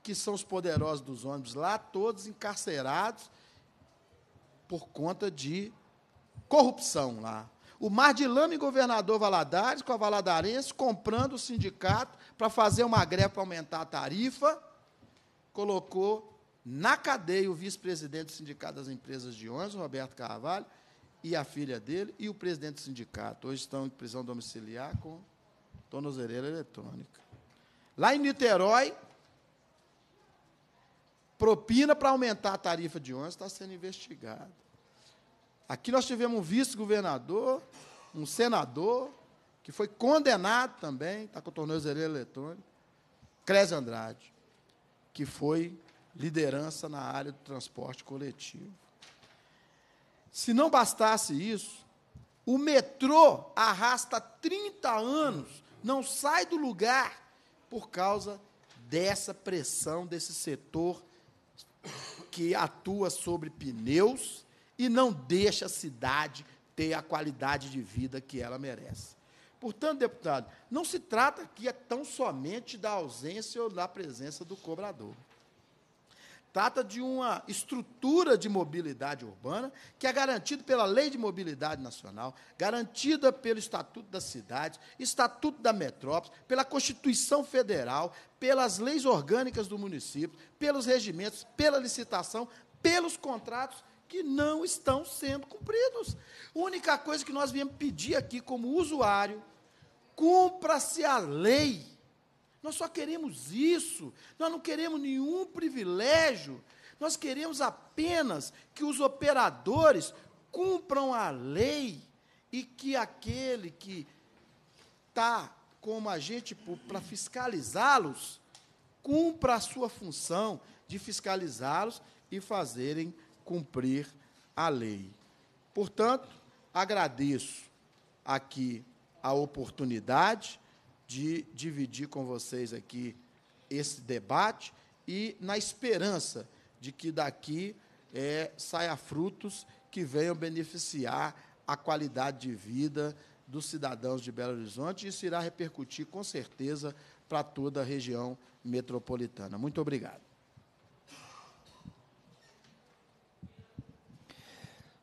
que são os poderosos dos ônibus lá, todos encarcerados por conta de corrupção lá. O Mar de Lama e governador Valadares, com a Valadarense, comprando o sindicato para fazer uma greve para aumentar a tarifa, colocou na cadeia o vice-presidente do Sindicato das Empresas de Ônibus, Roberto Carvalho, e a filha dele, e o presidente do sindicato. Hoje estão em prisão domiciliar com tornozeleira eletrônica. Lá em Niterói, propina para aumentar a tarifa de ônibus está sendo investigada. Aqui nós tivemos um vice-governador, um senador, que foi condenado também, está com a tornozeleira eletrônico, Cresce Andrade, que foi liderança na área do transporte coletivo. Se não bastasse isso, o metrô arrasta 30 anos, não sai do lugar por causa dessa pressão desse setor que atua sobre pneus e não deixa a cidade ter a qualidade de vida que ela merece. Portanto, deputado, não se trata aqui tão somente da ausência ou da presença do cobrador. Trata de uma estrutura de mobilidade urbana que é garantida pela Lei de Mobilidade Nacional, garantida pelo Estatuto da Cidade, Estatuto da Metrópole, pela Constituição Federal, pelas leis orgânicas do município, pelos regimentos, pela licitação, pelos contratos que não estão sendo cumpridos. A única coisa que nós viemos pedir aqui como usuário cumpra-se a lei. Nós só queremos isso, nós não queremos nenhum privilégio, nós queremos apenas que os operadores cumpram a lei e que aquele que está como agente para fiscalizá-los cumpra a sua função de fiscalizá-los e fazerem cumprir a lei. Portanto, agradeço aqui a oportunidade de dividir com vocês aqui esse debate e na esperança de que daqui é, saia frutos que venham beneficiar a qualidade de vida dos cidadãos de Belo Horizonte. Isso irá repercutir, com certeza, para toda a região metropolitana. Muito obrigado.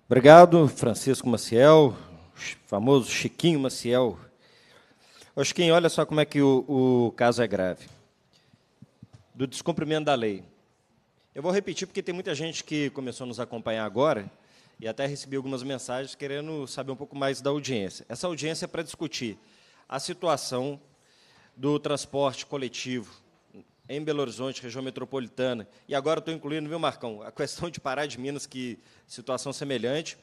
Obrigado, Francisco Maciel, famoso Chiquinho Maciel. Ô Chiquinho, olha só como é que o, o caso é grave. Do descumprimento da lei. Eu vou repetir porque tem muita gente que começou a nos acompanhar agora e até recebi algumas mensagens querendo saber um pouco mais da audiência. Essa audiência é para discutir a situação do transporte coletivo em Belo Horizonte, região metropolitana. E agora estou incluindo, viu, Marcão, a questão de Pará de Minas, que situação semelhante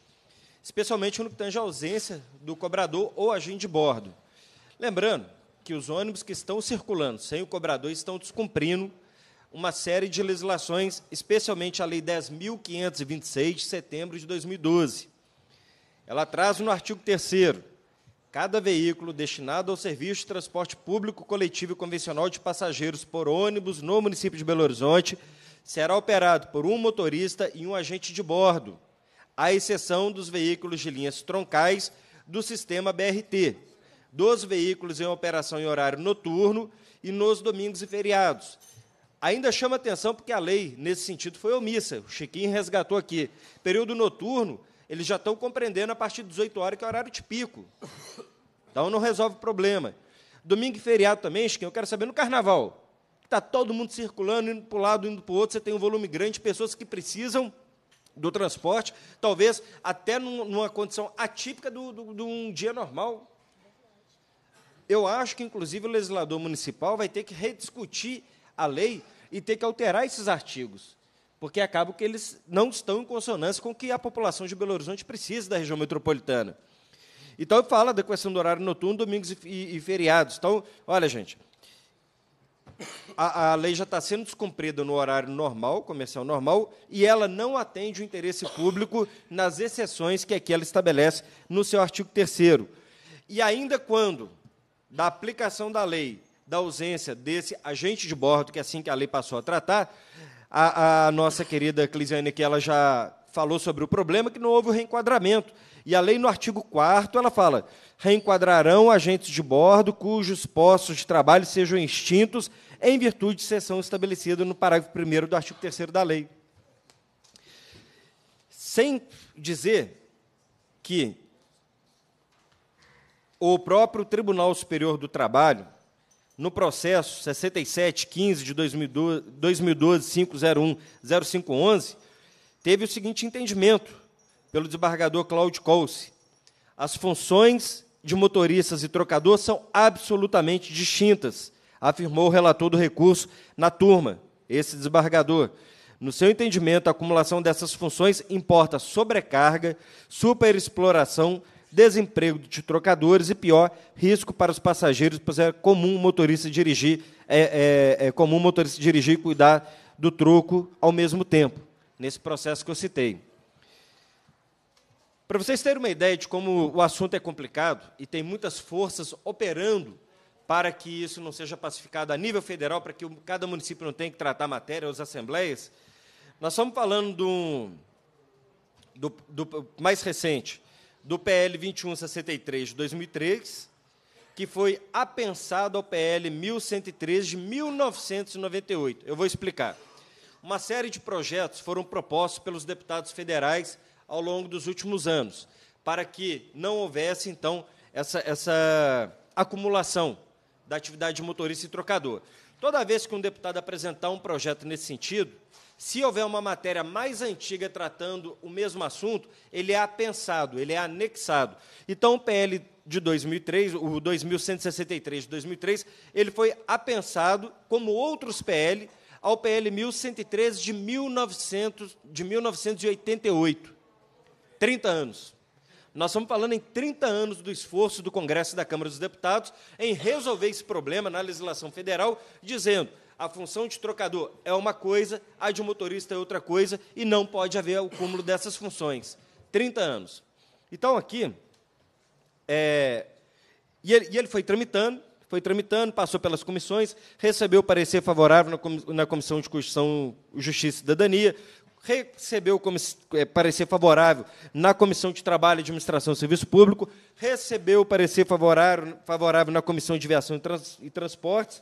especialmente no que tange à ausência do cobrador ou agente de bordo. Lembrando que os ônibus que estão circulando sem o cobrador estão descumprindo uma série de legislações, especialmente a Lei 10.526, de setembro de 2012. Ela traz no artigo 3 cada veículo destinado ao serviço de transporte público coletivo e convencional de passageiros por ônibus no município de Belo Horizonte será operado por um motorista e um agente de bordo, à exceção dos veículos de linhas troncais do sistema BRT, dos veículos em operação em horário noturno e nos domingos e feriados. Ainda chama atenção porque a lei, nesse sentido, foi omissa. O Chiquinho resgatou aqui. Período noturno, eles já estão compreendendo a partir de 18 horas, que é horário de pico. Então não resolve o problema. Domingo e feriado também, Chiquinho, eu quero saber no carnaval. Está todo mundo circulando, indo para um lado, indo para o outro, você tem um volume grande de pessoas que precisam do transporte, talvez até numa condição atípica de do, do, do, um dia normal. Eu acho que, inclusive, o legislador municipal vai ter que rediscutir a lei e ter que alterar esses artigos, porque acaba que eles não estão em consonância com o que a população de Belo Horizonte precisa da região metropolitana. Então, fala da questão do horário noturno, domingos e, e feriados. Então, olha, gente, a, a lei já está sendo descumprida no horário normal, comercial normal, e ela não atende o interesse público nas exceções que aqui ela estabelece no seu artigo 3. E ainda quando, da aplicação da lei, da ausência desse agente de bordo, que é assim que a lei passou a tratar, a, a nossa querida Clisiane, que ela já falou sobre o problema, que não houve o reenquadramento. E a lei, no artigo 4 ela fala: reenquadrarão agentes de bordo cujos postos de trabalho sejam extintos em virtude de sessão estabelecida no parágrafo 1 do artigo 3 da lei. Sem dizer que o próprio Tribunal Superior do Trabalho, no processo 6715 de 2012 501 0511, teve o seguinte entendimento pelo desembargador Cláudio Colse. As funções de motoristas e trocador são absolutamente distintas afirmou o relator do recurso na turma, esse desembargador. No seu entendimento, a acumulação dessas funções importa sobrecarga, superexploração, desemprego de trocadores e, pior, risco para os passageiros, pois é comum motorista dirigir, é, é, é comum motorista dirigir e cuidar do troco ao mesmo tempo, nesse processo que eu citei. Para vocês terem uma ideia de como o assunto é complicado e tem muitas forças operando para que isso não seja pacificado a nível federal, para que cada município não tenha que tratar a matéria, as assembleias. Nós estamos falando do, do, do mais recente, do PL 2163 de 2003, que foi apensado ao PL 1103 de 1998. Eu vou explicar. Uma série de projetos foram propostos pelos deputados federais ao longo dos últimos anos, para que não houvesse, então, essa, essa acumulação da atividade de motorista e trocador. Toda vez que um deputado apresentar um projeto nesse sentido, se houver uma matéria mais antiga tratando o mesmo assunto, ele é apensado, ele é anexado. Então, o PL de 2003, o 2163 de 2003, ele foi apensado, como outros PL, ao PL 1113 de, 1900, de 1988. 30 anos. Nós estamos falando em 30 anos do esforço do Congresso e da Câmara dos Deputados em resolver esse problema na legislação federal, dizendo a função de trocador é uma coisa, a de motorista é outra coisa, e não pode haver o cúmulo dessas funções. 30 anos. Então, aqui, é, e, ele, e ele foi tramitando, foi tramitando, passou pelas comissões, recebeu parecer favorável na, comissão de Constituição, Justiça e Cidadania, recebeu é, parecer favorável na Comissão de Trabalho, Administração e Serviço Público, recebeu parecer favorável, favorável na Comissão de Viação e Transportes,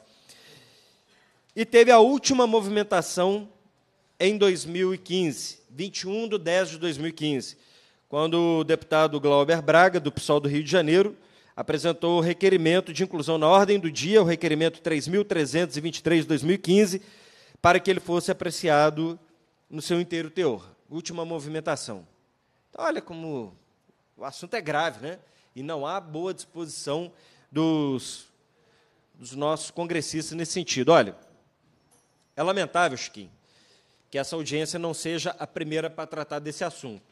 e teve a última movimentação em 2015, 21 de 10 de 2015, quando o deputado Glauber Braga, do PSOL do Rio de Janeiro, apresentou o requerimento de inclusão na ordem do dia, o requerimento 3.323 de 2015, para que ele fosse apreciado no seu inteiro teor. Última movimentação. Então, olha como o assunto é grave, né? E não há boa disposição dos, dos nossos congressistas nesse sentido. Olha, é lamentável, Chiquinho, que essa audiência não seja a primeira para tratar desse assunto.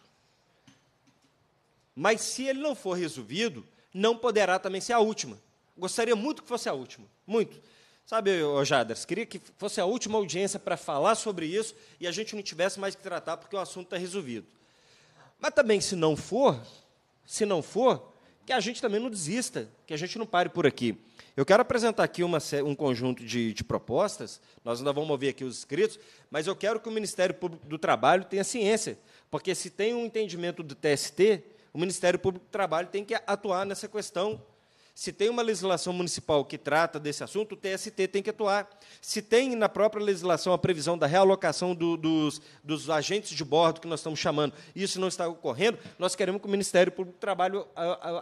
Mas se ele não for resolvido, não poderá também ser a última. Gostaria muito que fosse a última, muito. Sabe, Jaders, queria que fosse a última audiência para falar sobre isso e a gente não tivesse mais que tratar porque o assunto está resolvido. Mas também, se não for, se não for, que a gente também não desista, que a gente não pare por aqui. Eu quero apresentar aqui uma, um conjunto de, de, propostas, nós ainda vamos ouvir aqui os inscritos, mas eu quero que o Ministério Público do Trabalho tenha ciência, porque se tem um entendimento do TST, o Ministério Público do Trabalho tem que atuar nessa questão se tem uma legislação municipal que trata desse assunto, o TST tem que atuar. Se tem na própria legislação a previsão da realocação do, dos, dos agentes de bordo, que nós estamos chamando, isso não está ocorrendo, nós queremos que o Ministério Público do Trabalho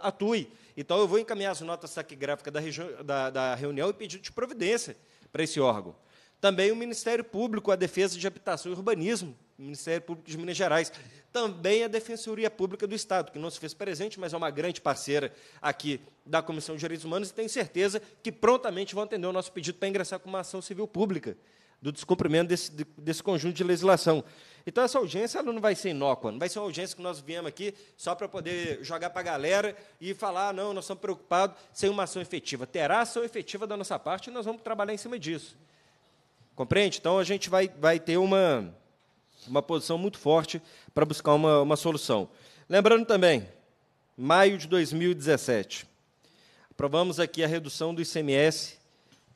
atue. Então, eu vou encaminhar as notas taquigráficas da, da, da reunião e pedir de providência para esse órgão. Também o Ministério Público, a Defesa de Habitação e Urbanismo, Ministério Público de Minas Gerais também a Defensoria Pública do Estado, que não se fez presente, mas é uma grande parceira aqui da Comissão de Direitos Humanos e tenho certeza que prontamente vão atender o nosso pedido para ingressar com uma ação civil pública do descumprimento desse, desse conjunto de legislação. Então, essa audiência ela não vai ser inócua, não vai ser uma audiência que nós viemos aqui só para poder jogar para a galera e falar, não, nós estamos preocupados sem uma ação efetiva. Terá ação efetiva da nossa parte e nós vamos trabalhar em cima disso. Compreende? Então, a gente vai, vai ter uma, uma posição muito forte para buscar uma, uma solução. Lembrando também, maio de 2017, aprovamos aqui a redução do ICMS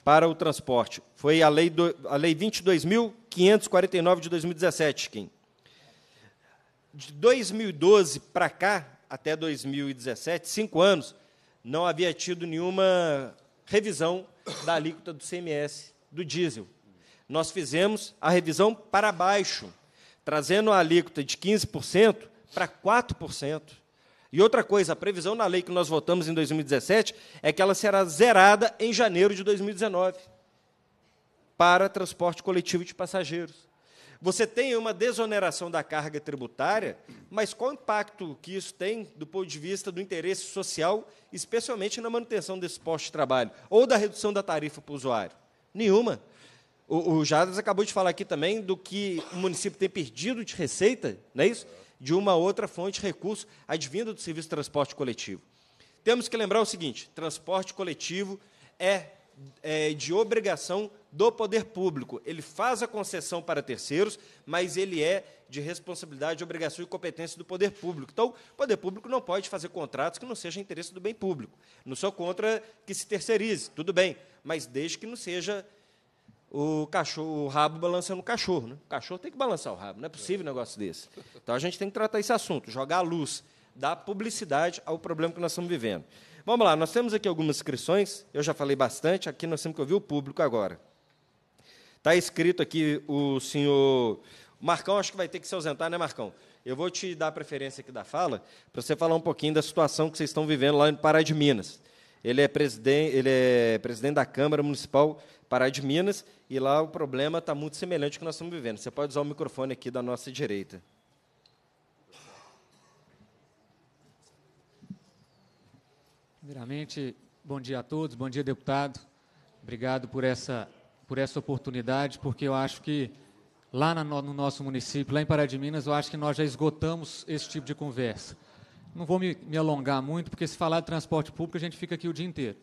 para o transporte. Foi a Lei, do, a lei 22.549 de 2017, Kim. De 2012 para cá, até 2017, cinco anos, não havia tido nenhuma revisão da alíquota do CMS do diesel. Nós fizemos a revisão para baixo trazendo a alíquota de 15% para 4%. E outra coisa, a previsão na lei que nós votamos em 2017 é que ela será zerada em janeiro de 2019 para transporte coletivo de passageiros. Você tem uma desoneração da carga tributária, mas qual o impacto que isso tem do ponto de vista do interesse social, especialmente na manutenção desse posto de trabalho, ou da redução da tarifa para o usuário? Nenhuma. O, o acabou de falar aqui também do que o município tem perdido de receita, não é isso? De uma outra fonte de recurso advindo do serviço de transporte coletivo. Temos que lembrar o seguinte: transporte coletivo é, é de obrigação do poder público. Ele faz a concessão para terceiros, mas ele é de responsabilidade, obrigação e competência do poder público. Então, o poder público não pode fazer contratos que não sejam interesse do bem público. Não sou contra que se terceirize, tudo bem, mas desde que não seja o cachorro, o rabo balançando o cachorro. Né? O cachorro tem que balançar o rabo, não é possível um negócio desse. Então a gente tem que tratar esse assunto, jogar a luz, dar publicidade ao problema que nós estamos vivendo. Vamos lá, nós temos aqui algumas inscrições, eu já falei bastante, aqui nós temos que ouvir o público agora. Está escrito aqui o senhor. Marcão, acho que vai ter que se ausentar, né, Marcão? Eu vou te dar a preferência aqui da fala, para você falar um pouquinho da situação que vocês estão vivendo lá no Pará de Minas. Ele é, presidente, ele é presidente da Câmara Municipal Pará de Minas, e lá o problema está muito semelhante ao que nós estamos vivendo. Você pode usar o microfone aqui da nossa direita. Primeiramente, bom dia a todos, bom dia, deputado. Obrigado por essa, por essa oportunidade, porque eu acho que lá no, nosso município, lá em Pará de Minas, eu acho que nós já esgotamos esse tipo de conversa. Não vou me, me alongar muito, porque se falar de transporte público, a gente fica aqui o dia inteiro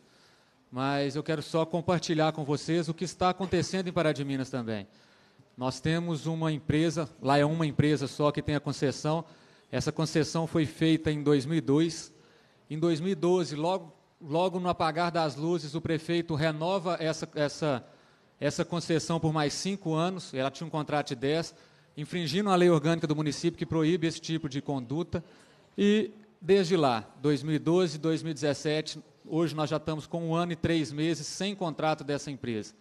mas eu quero só compartilhar com vocês o que está acontecendo em Pará de Minas também. Nós temos uma empresa, lá é uma empresa só que tem a concessão. Essa concessão foi feita em 2002. Em 2012, logo, logo no apagar das luzes, o prefeito renova essa, essa, essa concessão por mais cinco anos. Ela tinha um contrato de 10, infringindo a lei orgânica do município que proíbe esse tipo de conduta. E desde lá, 2012, 2017, Hoje nós já estamos com um ano e três meses sem contrato dessa empresa.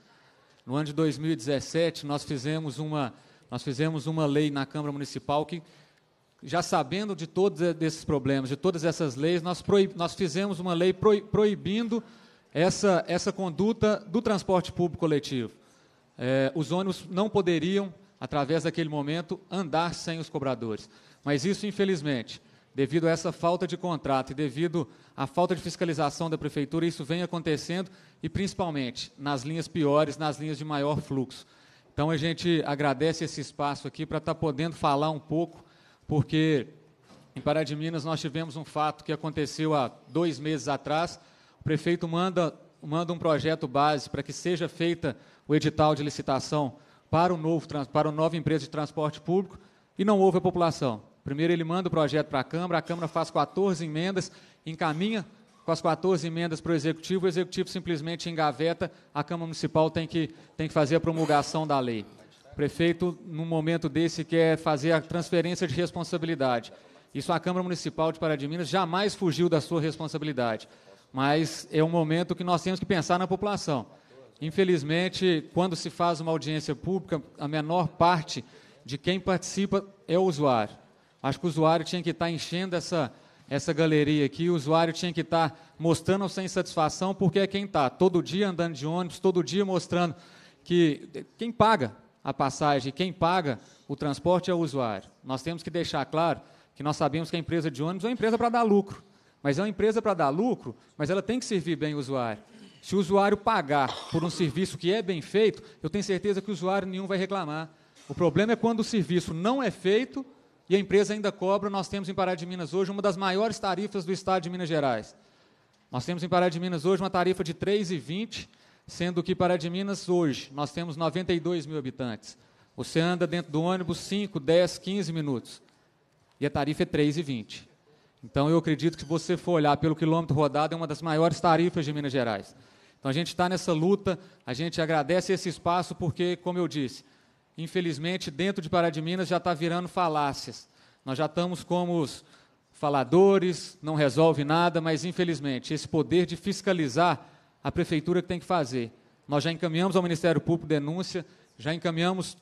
No ano de 2017, nós fizemos uma, nós fizemos uma lei na Câmara Municipal que, já sabendo de todos esses problemas, de todas essas leis, nós, proib, nós fizemos uma lei proibindo essa, essa conduta do transporte público coletivo. É, os ônibus não poderiam, através daquele momento, andar sem os cobradores. Mas isso, infelizmente, devido a essa falta de contrato e devido à falta de fiscalização da prefeitura, isso vem acontecendo e principalmente nas linhas piores, nas linhas de maior fluxo. Então a gente agradece esse espaço aqui para estar tá podendo falar um pouco, porque em Pará de Minas nós tivemos um fato que aconteceu há dois meses atrás. O prefeito manda, manda um projeto base para que seja feita o edital de licitação para o novo para a nova empresa de transporte público e não houve a população. Primeiro ele manda o projeto para a Câmara, a Câmara faz 14 emendas, encaminha com as 14 emendas para o Executivo, o Executivo simplesmente engaveta, a Câmara Municipal tem que, tem que fazer a promulgação da lei. O prefeito, num momento desse, quer fazer a transferência de responsabilidade. Isso a Câmara Municipal de Pará de Minas jamais fugiu da sua responsabilidade. Mas é um momento que nós temos que pensar na população. Infelizmente, quando se faz uma audiência pública, a menor parte de quem participa é o usuário. Acho que o usuário tinha que estar tá enchendo essa, essa galeria aqui, o usuário tinha que estar tá mostrando sua insatisfação, porque é quem está todo dia andando de ônibus, todo dia mostrando que quem paga a passagem, quem paga o transporte é o usuário. Nós temos que deixar claro que nós sabemos que a empresa de ônibus é uma empresa para dar lucro, mas é uma empresa para dar lucro, mas ela tem que servir bem o usuário. Se o usuário pagar por um serviço que é bem feito, eu tenho certeza que o usuário nenhum vai reclamar. O problema é quando o serviço não é feito e a empresa ainda cobra, nós temos em Pará de Minas hoje uma das maiores tarifas do estado de Minas Gerais. Nós temos em Pará de Minas hoje uma tarifa de 3,20, sendo que Pará de Minas hoje nós temos 92 mil habitantes. Você anda dentro do ônibus 5, 10, 15 minutos e a tarifa é 3,20. Então eu acredito que se você for olhar pelo quilômetro rodado, é uma das maiores tarifas de Minas Gerais. Então a gente está nessa luta, a gente agradece esse espaço porque, como eu disse, infelizmente, dentro de Pará de Minas já está virando falácias. Nós já estamos como os faladores, não resolve nada, mas, infelizmente, esse poder de fiscalizar a prefeitura que tem que fazer. Nós já encaminhamos ao Ministério Público denúncia, já encaminhamos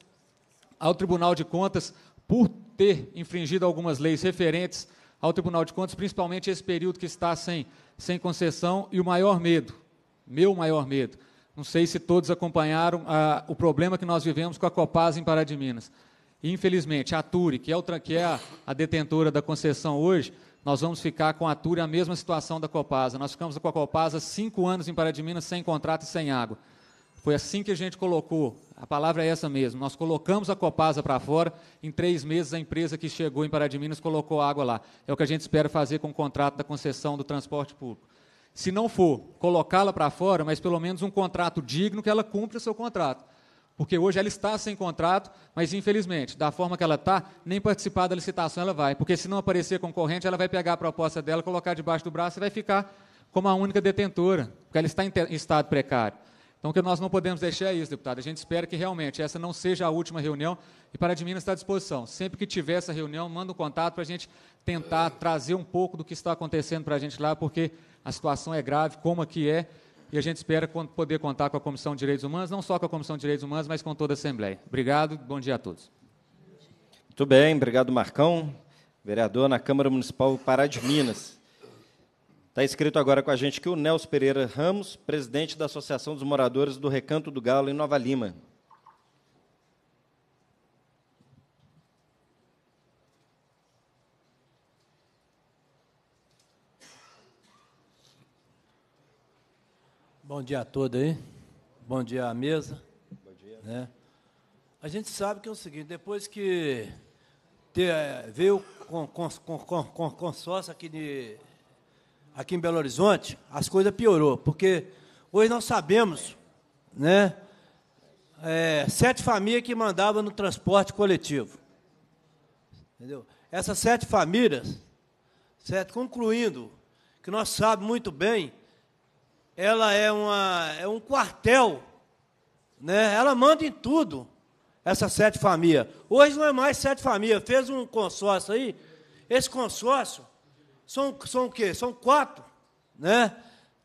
ao Tribunal de Contas por ter infringido algumas leis referentes ao Tribunal de Contas, principalmente esse período que está sem, sem concessão, e o maior medo, meu maior medo, não sei se todos acompanharam ah, o problema que nós vivemos com a Copasa em Pará de Minas. Infelizmente, a Turi, que é, o, que é a, a detentora da concessão hoje, nós vamos ficar com a Turi a mesma situação da Copasa. Nós ficamos com a Copasa cinco anos em Pará de Minas sem contrato e sem água. Foi assim que a gente colocou, a palavra é essa mesmo, nós colocamos a Copasa para fora, em três meses a empresa que chegou em Pará de Minas colocou água lá. É o que a gente espera fazer com o contrato da concessão do transporte público se não for colocá-la para fora, mas pelo menos um contrato digno que ela cumpra seu contrato. Porque hoje ela está sem contrato, mas infelizmente, da forma que ela está, nem participar da licitação ela vai. Porque se não aparecer concorrente, ela vai pegar a proposta dela, colocar debaixo do braço e vai ficar como a única detentora, porque ela está em, estado precário. Então, o que nós não podemos deixar é isso, deputado. A gente espera que realmente essa não seja a última reunião e para de Minas está à disposição. Sempre que tiver essa reunião, manda um contato para a gente tentar trazer um pouco do que está acontecendo para a gente lá, porque a situação é grave, como aqui é, e a gente espera poder contar com a Comissão de Direitos Humanos, não só com a Comissão de Direitos Humanos, mas com toda a Assembleia. Obrigado, bom dia a todos. Muito bem, obrigado, Marcão, vereador na Câmara Municipal Pará de Minas. Está escrito agora com a gente que o Nelson Pereira Ramos, presidente da Associação dos Moradores do Recanto do Galo, em Nova Lima. Bom dia a todos aí. Bom dia à mesa. Bom dia. Né? A gente sabe que é o seguinte, depois que ter, é, veio com, com, com, com consórcio aqui, de, aqui em Belo Horizonte, as coisas piorou, porque hoje nós sabemos, né, é, sete famílias que mandavam no transporte coletivo. Entendeu? Essas sete famílias, certo? Concluindo, que nós sabemos muito bem ela é, uma, é um quartel, né? ela manda em tudo, essa sete família. Hoje não é mais sete família, fez um consórcio aí, esse consórcio são, são o quê? São quatro, né?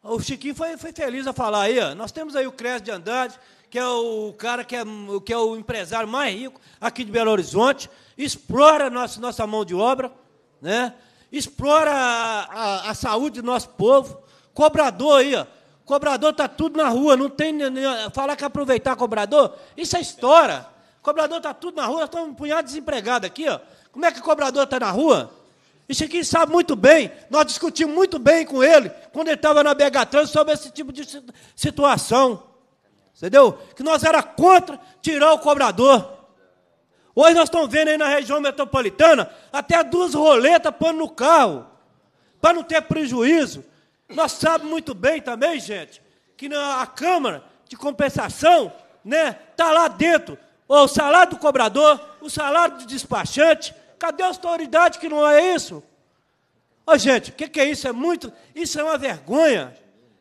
O Chiquinho foi, foi feliz a falar aí, ó. nós temos aí o Cresce de Andrade, que é o cara que é, que é o empresário mais rico aqui de Belo Horizonte, explora nossa nossa mão de obra, né? explora a, a, a saúde do nosso povo, cobrador aí, ó, Cobrador está tudo na rua, não tem. Falar que aproveitar cobrador, isso é história. Cobrador está tudo na rua, nós tá estamos um punhado de desempregado aqui, ó. Como é que o cobrador está na rua? Isso aqui sabe muito bem, nós discutimos muito bem com ele, quando ele estava na BH Trans, sobre esse tipo de situação. Entendeu? Que nós era contra tirar o cobrador. Hoje nós estamos vendo aí na região metropolitana até duas roletas pano no carro, para não ter prejuízo. Nós sabemos muito bem também, gente, que na, a Câmara de Compensação né, tá lá dentro o salário do cobrador, o salário do despachante. Cadê a autoridade que não é isso? Ô, gente, o que, que é isso? É muito. Isso é uma vergonha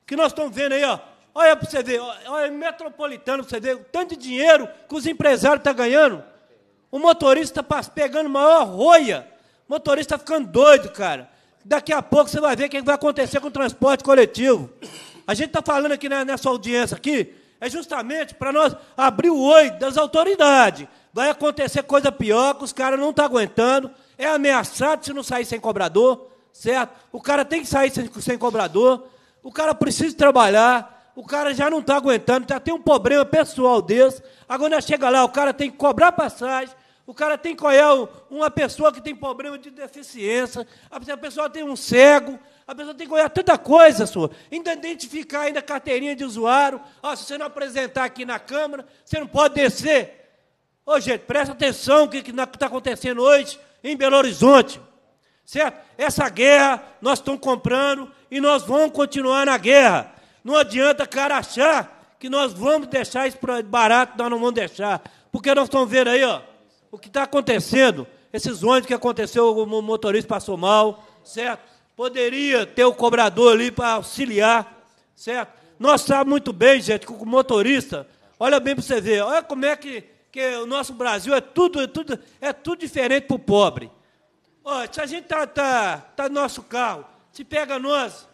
que nós estamos vendo aí, ó. Olha para você ver, olha metropolitano para você ver, o tanto de dinheiro que os empresários estão tá ganhando. O motorista está pegando maior roia. O motorista tá ficando doido, cara. Daqui a pouco você vai ver o que vai acontecer com o transporte coletivo. A gente está falando aqui né, nessa audiência aqui, é justamente para nós abrir o oi das autoridades. Vai acontecer coisa pior, que os caras não estão tá aguentando, é ameaçado se não sair sem cobrador, certo? O cara tem que sair sem, sem cobrador, o cara precisa trabalhar, o cara já não está aguentando, já tem um problema pessoal desse. Agora chega lá, o cara tem que cobrar passagem, o cara tem olhar uma pessoa que tem problema de deficiência, a pessoa tem um cego, a pessoa tem que olhar é tanta coisa sua. Ainda identificar ainda a carteirinha de usuário. Ah, se você não apresentar aqui na Câmara, você não pode descer. Ô, gente, presta atenção no que está acontecendo hoje em Belo Horizonte. Certo? Essa guerra nós estamos comprando e nós vamos continuar na guerra. Não adianta, cara, achar que nós vamos deixar isso barato, nós não vamos deixar. Porque nós estamos vendo aí, ó o que está acontecendo, esses ônibus que aconteceu, o motorista passou mal, certo? Poderia ter o cobrador ali para auxiliar, certo? Nós sabemos tá muito bem, gente, que o motorista, olha bem para você ver, olha como é que, que o nosso Brasil é tudo, é tudo, é tudo diferente para o pobre. Olha, se a gente está tá, tá no nosso carro, se pega nós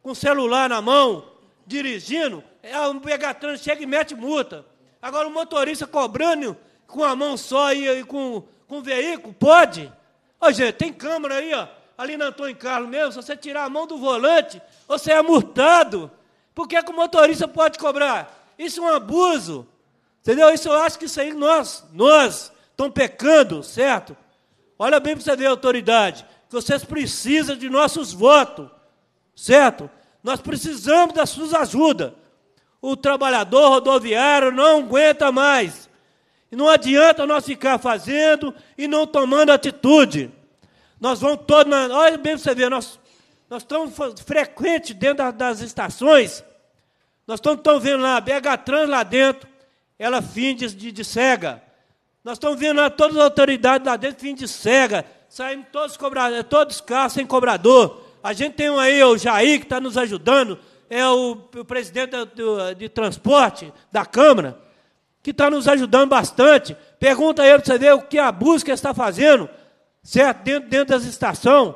com celular na mão, dirigindo, é um pegatran chega e mete multa. Agora o motorista cobrando com a mão só aí e com, com o veículo? Pode? Ô, gente, tem câmera aí, ó, ali na Antônio Carlos mesmo. Se você tirar a mão do volante, você é multado. Por que, que o motorista pode cobrar? Isso é um abuso. Entendeu? Isso eu acho que isso aí nós, nós, estão pecando, certo? Olha bem para você ver, autoridade, que vocês precisam de nossos votos, certo? Nós precisamos das suas ajudas. O trabalhador rodoviário não aguenta mais. Não adianta nós ficar fazendo e não tomando atitude. Nós vamos todos. Na... Olha bem você ver, nós, nós estamos frequente dentro das estações. Nós estamos, estamos vendo lá a BH Trans lá dentro, ela finge de, de cega. Nós estamos vendo lá todas as autoridades lá dentro, finge de cega. Saindo todos, cobra, todos carros sem cobrador. A gente tem um aí o Jair que está nos ajudando, é o, o presidente do, de transporte da Câmara que está nos ajudando bastante. Pergunta a ele para você ver o que a busca está fazendo, certo? Dentro, dentro das estações.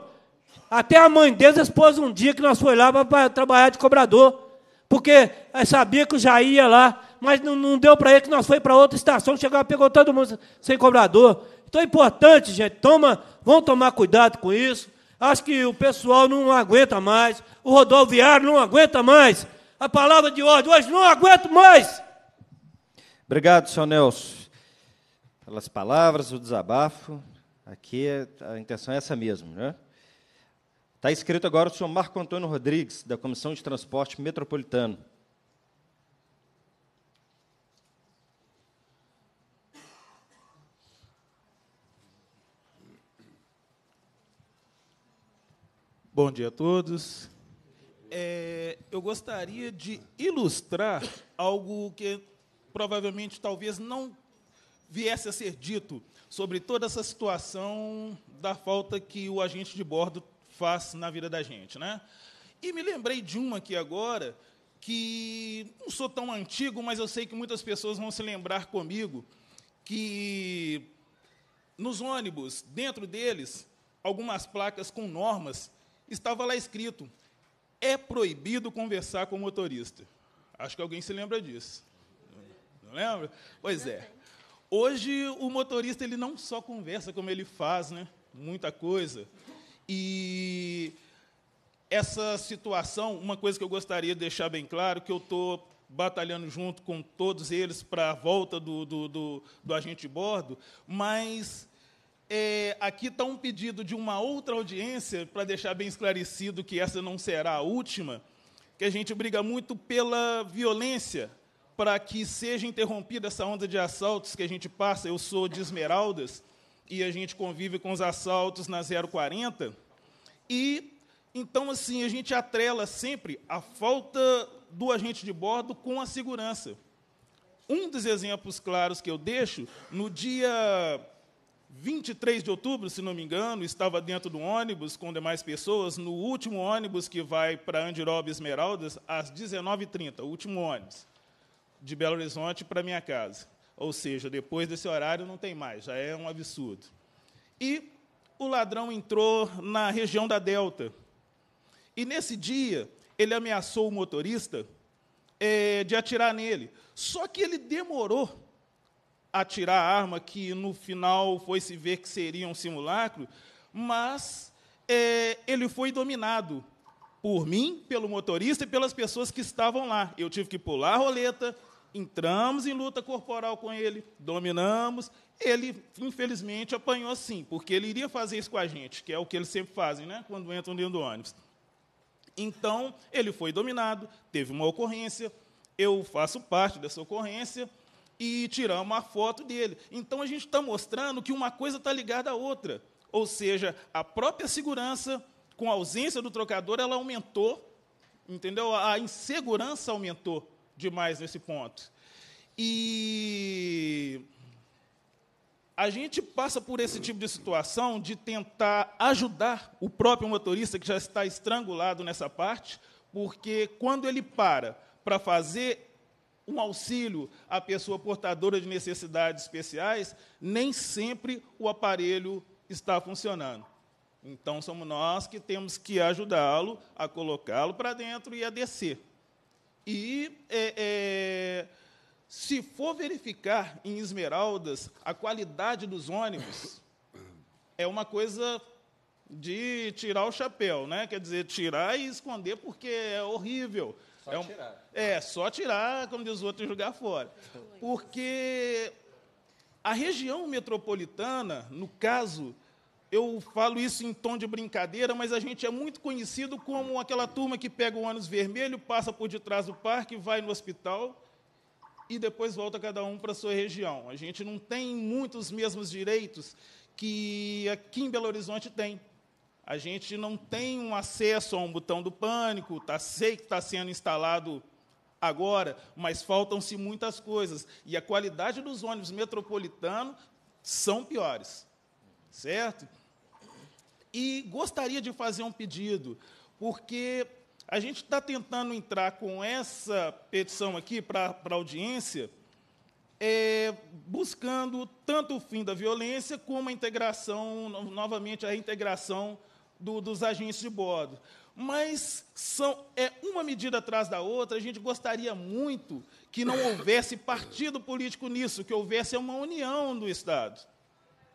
Até a mãe deles expôs um dia que nós foi lá para trabalhar de cobrador. Porque eh, sabia que eu já ia lá, mas não, não deu para ele que nós foi para outra estação, chegava, pegou todo mundo sem cobrador. Então é importante, gente, toma, vão tomar cuidado com isso. Acho que o pessoal não aguenta mais, o rodoviário não aguenta mais. A palavra de ordem hoje não aguento mais. Obrigado, senhor Nelson, pelas palavras, o desabafo. Aqui é, a intenção é essa mesmo, né? Está escrito agora o senhor Marco Antônio Rodrigues, da Comissão de Transporte Metropolitano. Bom dia a todos. É, eu gostaria de ilustrar algo que provavelmente, talvez, não viesse a ser dito sobre toda essa situação da falta que o agente de bordo faz na vida da gente. Né? E me lembrei de uma aqui agora, que não sou tão antigo, mas eu sei que muitas pessoas vão se lembrar comigo, que nos ônibus, dentro deles, algumas placas com normas, estava lá escrito: é proibido conversar com o motorista. Acho que alguém se lembra disso não lembra? Pois é. Hoje o motorista ele não só conversa como ele faz, né? Muita coisa. E essa situação, uma coisa que eu gostaria de deixar bem claro, que eu estou batalhando junto com todos eles para a volta do, do, do, do, agente de bordo, mas é, aqui está um pedido de uma outra audiência, para deixar bem esclarecido que essa não será a última, que a gente briga muito pela violência para que seja interrompida essa onda de assaltos que a gente passa. Eu sou de Esmeraldas e a gente convive com os assaltos na 040. E então assim, a gente atrela sempre a falta do agente de bordo com a segurança. Um dos exemplos claros que eu deixo, no dia 23 de outubro, se não me engano, estava dentro do ônibus com demais pessoas, no último ônibus que vai para Andiroba Esmeraldas, às 19h30, o último ônibus de Belo Horizonte para minha casa. Ou seja, depois desse horário não tem mais, já é um absurdo. E o ladrão entrou na região da Delta. E nesse dia, ele ameaçou o motorista é, de atirar nele. Só que ele demorou a tirar a arma, que no final foi se ver que seria um simulacro, mas é, ele foi dominado por mim, pelo motorista e pelas pessoas que estavam lá. Eu tive que pular a roleta, entramos em luta corporal com ele, dominamos. Ele, infelizmente, apanhou sim, porque ele iria fazer isso com a gente, que é o que eles sempre fazem, né? Quando entram dentro do ônibus. Então, ele foi dominado, teve uma ocorrência, eu faço parte dessa ocorrência e tiramos uma foto dele. Então, a gente está mostrando que uma coisa está ligada à outra. Ou seja, a própria segurança, com a ausência do trocador, ela aumentou, entendeu? A insegurança aumentou demais nesse ponto. E a gente passa por esse tipo de situação de tentar ajudar o próprio motorista que já está estrangulado nessa parte, porque quando ele para para fazer um auxílio à pessoa portadora de necessidades especiais, nem sempre o aparelho está funcionando. Então somos nós que temos que ajudá-lo a colocá-lo para dentro e a descer. E é, é, se for verificar em Esmeraldas a qualidade dos ônibus, é uma coisa de tirar o chapéu, né? Quer dizer, tirar e esconder porque é horrível. Só é um, tirar. É, só tirar, como diz o outro, e jogar fora. Porque a região metropolitana, no caso eu falo isso em tom de brincadeira, mas a gente é muito conhecido como aquela turma que pega o ônibus vermelho, passa por detrás do parque, vai no hospital e depois volta cada um para a sua região. A gente não tem muitos mesmos direitos que aqui em Belo Horizonte tem. A gente não tem um acesso a um botão do pânico, tá, sei que está sendo instalado agora, mas faltam-se muitas coisas. E a qualidade dos ônibus metropolitanos são piores. Certo? E gostaria de fazer um pedido, porque a gente está tentando entrar com essa petição aqui para a audiência, é, buscando tanto o fim da violência como a integração, novamente a integração do, dos agentes de bordo. Mas são, é uma medida atrás da outra, a gente gostaria muito que não houvesse partido político nisso, que houvesse uma união do Estado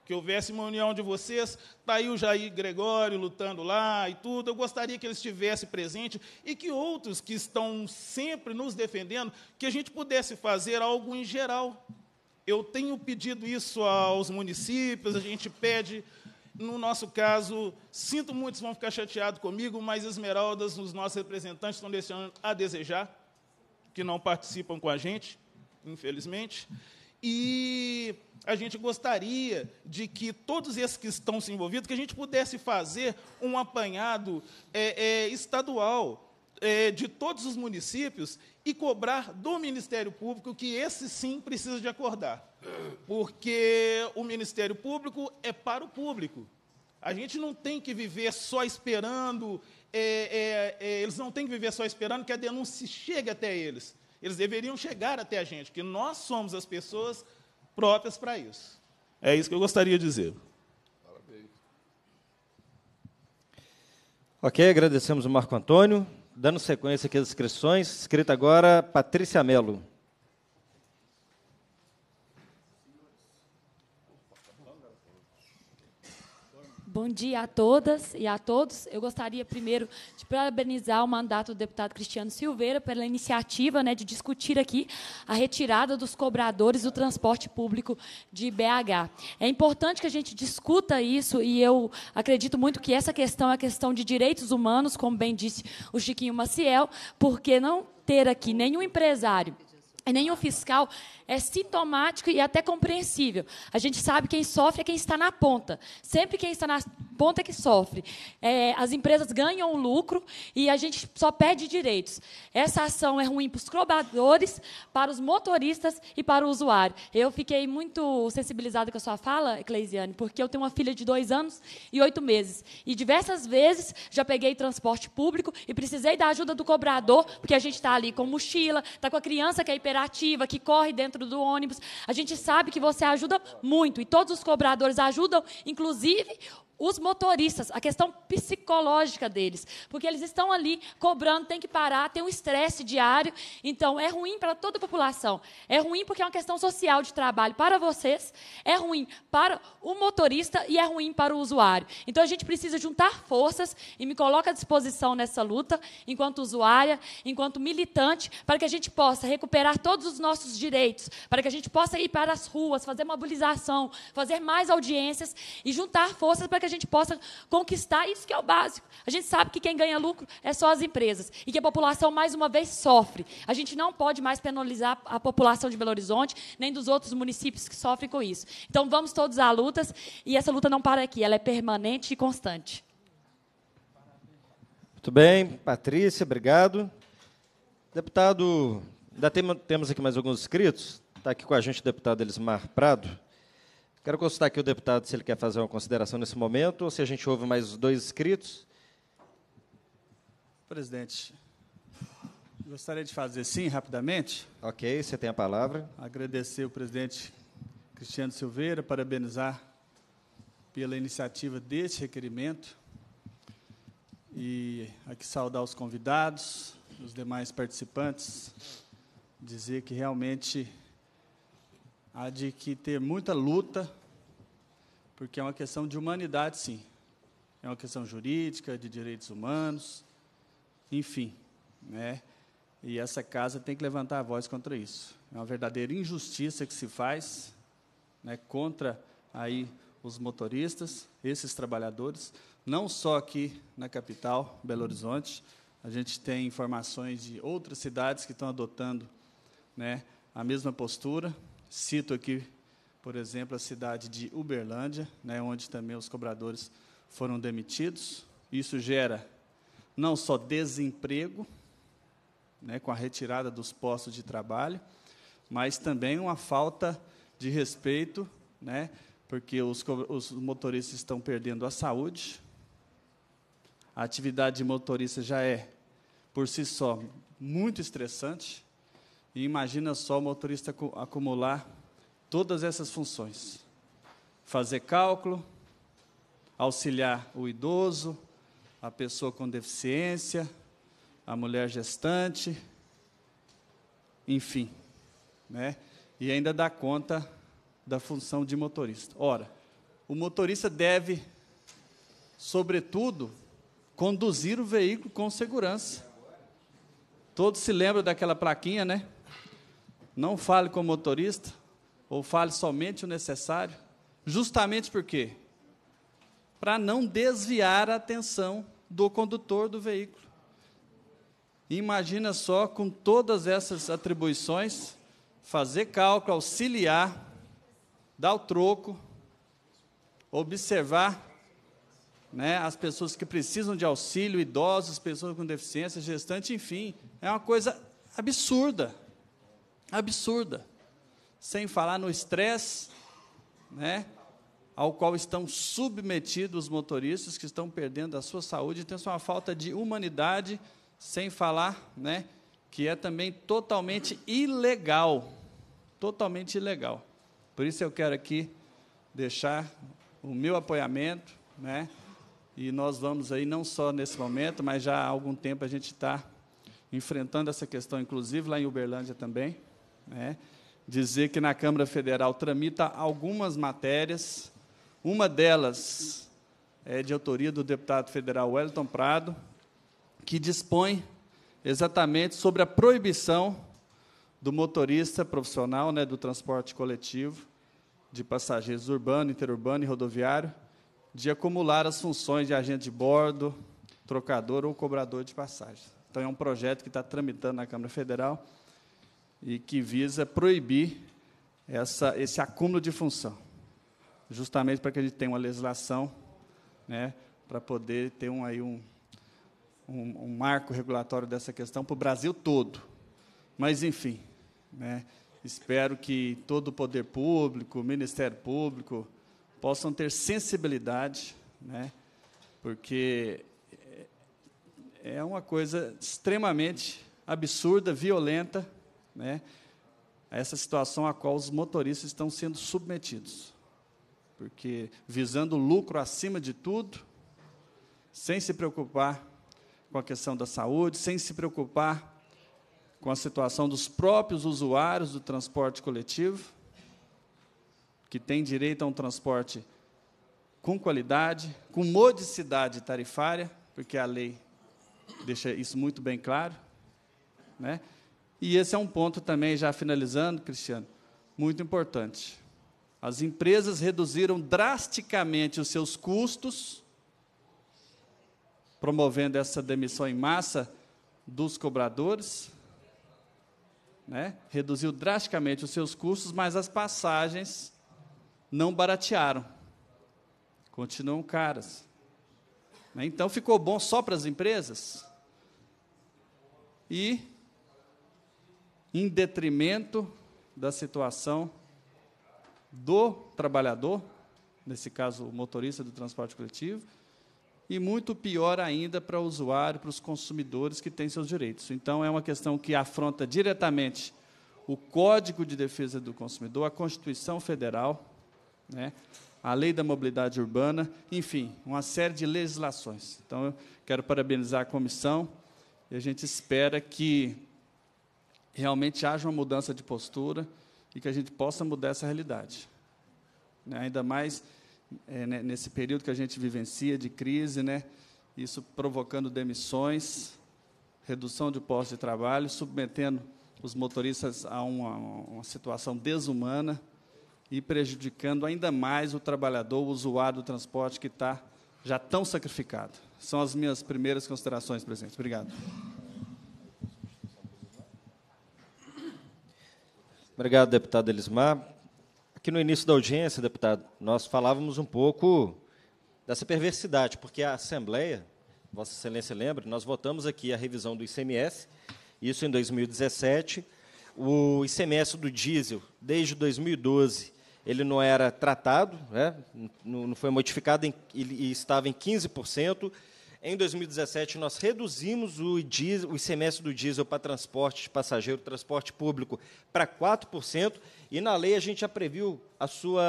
que houvesse uma união de vocês. Está aí o Jair Gregório lutando lá e tudo. Eu gostaria que ele estivesse presente e que outros que estão sempre nos defendendo, que a gente pudesse fazer algo em geral. Eu tenho pedido isso aos municípios, a gente pede. No nosso caso, sinto muitos vão ficar chateados comigo, mas Esmeraldas, os nossos representantes, estão deixando a desejar, que não participam com a gente, infelizmente. E a gente gostaria de que todos esses que estão se envolvidos, que a gente pudesse fazer um apanhado é, é, estadual é, de todos os municípios e cobrar do Ministério Público que esse sim precisa de acordar, porque o Ministério Público é para o público. A gente não tem que viver só esperando, é, é, é, eles não têm que viver só esperando que a denúncia chegue até eles. Eles deveriam chegar até a gente, que nós somos as pessoas próprias para isso. É isso que eu gostaria de dizer. Parabéns. Ok, agradecemos o Marco Antônio. Dando sequência aqui às inscrições, escrita agora Patrícia Mello Bom dia a todas e a todos. Eu gostaria primeiro de parabenizar o mandato do deputado Cristiano Silveira pela iniciativa né, de discutir aqui a retirada dos cobradores do transporte público de BH. É importante que a gente discuta isso e eu acredito muito que essa questão é questão de direitos humanos, como bem disse o Chiquinho Maciel, porque não ter aqui nenhum empresário e nenhum fiscal é sintomático e até compreensível. A gente sabe quem sofre é quem está na ponta. Sempre quem está na ponta é que sofre. É, as empresas ganham lucro e a gente só perde direitos. Essa ação é ruim para os cobradores, para os motoristas e para o usuário. Eu fiquei muito sensibilizada com a sua fala, Eclesiane, porque eu tenho uma filha de dois anos e oito meses. E diversas vezes já peguei transporte público e precisei da ajuda do cobrador, porque a gente está ali com mochila, está com a criança que é hiperativa, que corre dentro dentro do ônibus. A gente sabe que você ajuda muito e todos os cobradores ajudam, inclusive os motoristas, a questão psicológica deles, porque eles estão ali cobrando, tem que parar, tem um estresse diário, então é ruim para toda a população. É ruim porque é uma questão social de trabalho para vocês, é ruim para o motorista e é ruim para o usuário. Então a gente precisa juntar forças e me coloca à disposição nessa luta, enquanto usuária, enquanto militante, para que a gente possa recuperar todos os nossos direitos, para que a gente possa ir para as ruas, fazer mobilização, fazer mais audiências e juntar forças para que que a gente possa conquistar isso que é o básico. A gente sabe que quem ganha lucro é só as empresas e que a população, mais uma vez, sofre. A gente não pode mais penalizar a população de Belo Horizonte, nem dos outros municípios que sofrem com isso. Então, vamos todos à lutas e essa luta não para aqui, ela é permanente e constante. Muito bem, Patrícia, obrigado. Deputado, ainda temos aqui mais alguns inscritos. Está aqui com a gente o deputado Elismar Prado. Quero consultar aqui o deputado se ele quer fazer uma consideração nesse momento ou se a gente ouve mais dois inscritos. Presidente, gostaria de fazer sim, rapidamente. Ok, você tem a palavra. Agradecer o presidente Cristiano Silveira, parabenizar pela iniciativa deste requerimento e aqui saudar os convidados, os demais participantes, dizer que realmente há de que ter muita luta, porque é uma questão de humanidade, sim. É uma questão jurídica, de direitos humanos, enfim, né? E essa casa tem que levantar a voz contra isso. É uma verdadeira injustiça que se faz, né, contra aí os motoristas, esses trabalhadores, não só aqui na capital, Belo Horizonte, a gente tem informações de outras cidades que estão adotando né, a mesma postura, Cito aqui, por exemplo, a cidade de Uberlândia, né, onde também os cobradores foram demitidos. Isso gera não só desemprego, né, com a retirada dos postos de trabalho, mas também uma falta de respeito, né, porque os, os motoristas estão perdendo a saúde. A atividade de motorista já é, por si só, muito estressante. E imagina só o motorista acumular todas essas funções: fazer cálculo, auxiliar o idoso, a pessoa com deficiência, a mulher gestante, enfim, né? E ainda dá conta da função de motorista. Ora, o motorista deve, sobretudo, conduzir o veículo com segurança. Todos se lembram daquela plaquinha, né? Não fale com o motorista, ou fale somente o necessário, justamente por quê? Para não desviar a atenção do condutor do veículo. Imagina só, com todas essas atribuições, fazer cálculo, auxiliar, dar o troco, observar né, as pessoas que precisam de auxílio, idosos, pessoas com deficiência, gestante, enfim. É uma coisa absurda absurda. Sem falar no estresse, né? Ao qual estão submetidos os motoristas que estão perdendo a sua saúde. Então, isso é uma falta de humanidade, sem falar, né? Que é também totalmente ilegal. Totalmente ilegal. Por isso, eu quero aqui deixar o meu apoiamento, né? E nós vamos aí, não só nesse momento, mas já há algum tempo a gente está enfrentando essa questão, inclusive lá em Uberlândia também né, dizer que na Câmara Federal tramita algumas matérias, uma delas é de autoria do deputado federal Wellington Prado, que dispõe exatamente sobre a proibição do motorista profissional né, do transporte coletivo de passageiros urbano, interurbano e rodoviário de acumular as funções de agente de bordo, trocador ou cobrador de passagens. Então, é um projeto que está tramitando na Câmara Federal e que visa proibir essa, esse acúmulo de função, justamente para que a gente tenha uma legislação, né, para poder ter um, aí um, um, um marco regulatório dessa questão para o Brasil todo. Mas, enfim, né, espero que todo o poder público, o Ministério Público, possam ter sensibilidade, né, porque é, é uma coisa extremamente absurda, violenta, né, a essa situação a qual os motoristas estão sendo submetidos. Porque visando lucro acima de tudo, sem se preocupar com a questão da saúde, sem se preocupar com a situação dos próprios usuários do transporte coletivo, que têm direito a um transporte com qualidade, com modicidade tarifária, porque a lei deixa isso muito bem claro, né? E esse é um ponto também, já finalizando, Cristiano, muito importante. As empresas reduziram drasticamente os seus custos, promovendo essa demissão em massa dos cobradores. Né? Reduziu drasticamente os seus custos, mas as passagens não baratearam. Continuam caras. Né? Então ficou bom só para as empresas? E em detrimento da situação do trabalhador, nesse caso o motorista do transporte coletivo, e muito pior ainda para o usuário, para os consumidores que têm seus direitos. Então, é uma questão que afronta diretamente o Código de Defesa do Consumidor, a Constituição Federal, né, a Lei da Mobilidade Urbana, enfim, uma série de legislações. Então, eu quero parabenizar a comissão e a gente espera que realmente haja uma mudança de postura e que a gente possa mudar essa realidade. Né? Ainda mais é, né, nesse período que a gente vivencia de crise, né? isso provocando demissões, redução de postos de trabalho, submetendo os motoristas a uma, uma situação desumana e prejudicando ainda mais o trabalhador, o usuário do transporte que está já tão sacrificado. São as minhas primeiras considerações, presidente. Obrigado. Obrigado, deputado Elismar. Aqui no início da audiência, deputado, nós falávamos um pouco dessa perversidade, porque a Assembleia, Vossa Excelência lembra, nós votamos aqui a revisão do ICMS, isso em 2017. O ICMS do diesel, desde 2012, ele não era tratado, né? não foi modificado e estava em 15%. Em 2017, nós reduzimos o, diesel, o ICMS do diesel para transporte de passageiro, transporte público, para 4%, e na lei a gente já previu a sua,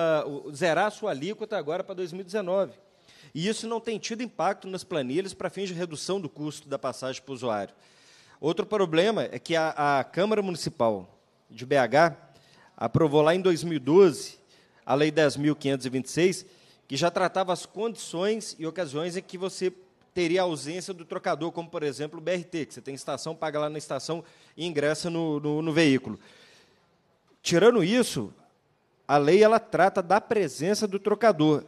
zerar a sua alíquota agora para 2019. E isso não tem tido impacto nas planilhas para fins de redução do custo da passagem para o usuário. Outro problema é que a, a Câmara Municipal de BH aprovou lá em 2012 a Lei 10.526, que já tratava as condições e ocasiões em que você teria ausência do trocador, como por exemplo o BRT, que você tem estação, paga lá na estação e ingressa no, no, no veículo. Tirando isso, a lei ela trata da presença do trocador.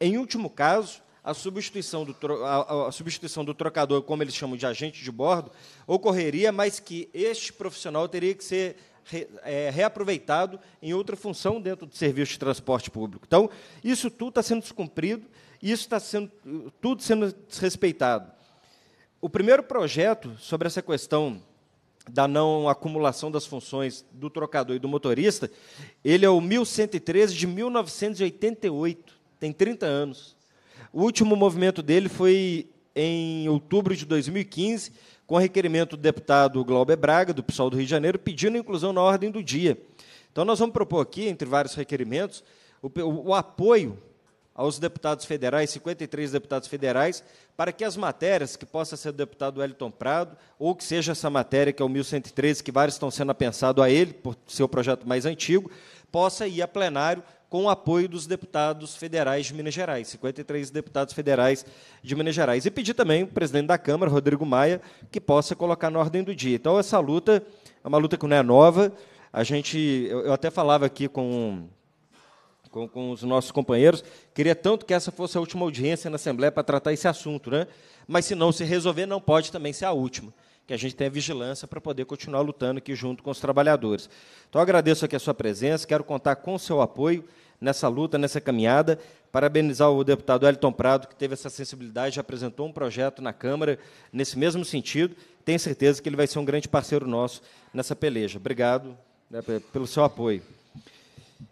Em último caso, a substituição do, a, a substituição do trocador, como eles chamam de agente de bordo, ocorreria, mas que este profissional teria que ser Re, é, reaproveitado em outra função dentro do serviço de transporte público. Então, isso tudo está sendo descumprido isso está sendo tudo sendo desrespeitado. O primeiro projeto sobre essa questão da não acumulação das funções do trocador e do motorista, ele é o 1113 de 1988, tem 30 anos. O último movimento dele foi em outubro de 2015, com requerimento do deputado Glauber Braga, do PSOL do Rio de Janeiro, pedindo a inclusão na ordem do dia. Então, nós vamos propor aqui, entre vários requerimentos, o, o apoio aos deputados federais, 53 deputados federais, para que as matérias que possa ser o deputado Wellington Prado, ou que seja essa matéria que é o 1113, que vários estão sendo apensados a ele, por seu projeto mais antigo, possa ir a plenário com o apoio dos deputados federais de Minas Gerais, 53 deputados federais de Minas Gerais. E pedir também o presidente da Câmara, Rodrigo Maia, que possa colocar na ordem do dia. Então, essa luta é uma luta que não é nova. A gente, eu até falava aqui com com, com os nossos companheiros. Queria tanto que essa fosse a última audiência na Assembleia para tratar esse assunto, né? mas se não se resolver, não pode também ser a última. Que a gente tenha vigilância para poder continuar lutando aqui junto com os trabalhadores. Então, agradeço aqui a sua presença, quero contar com o seu apoio nessa luta, nessa caminhada. Parabenizar o deputado Elton Prado, que teve essa sensibilidade, já apresentou um projeto na Câmara nesse mesmo sentido. Tenho certeza que ele vai ser um grande parceiro nosso nessa peleja. Obrigado né, pelo seu apoio.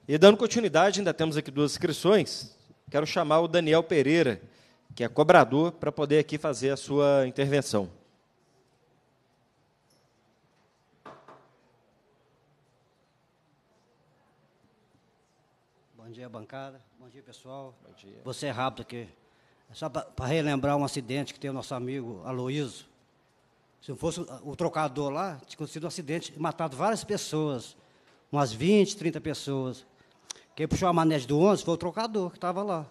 E dando continuidade, ainda temos aqui duas inscrições. Quero chamar o Daniel Pereira, que é cobrador, para poder aqui fazer a sua intervenção. Bom dia, bancada. Bom dia, pessoal. Bom dia. Vou ser é rápido aqui. É só para relembrar um acidente que tem o nosso amigo Aloísio. Se não fosse o trocador lá, tinha acontecido um acidente e matado várias pessoas umas 20, 30 pessoas. Quem puxou a manete do 11 foi o trocador que estava lá.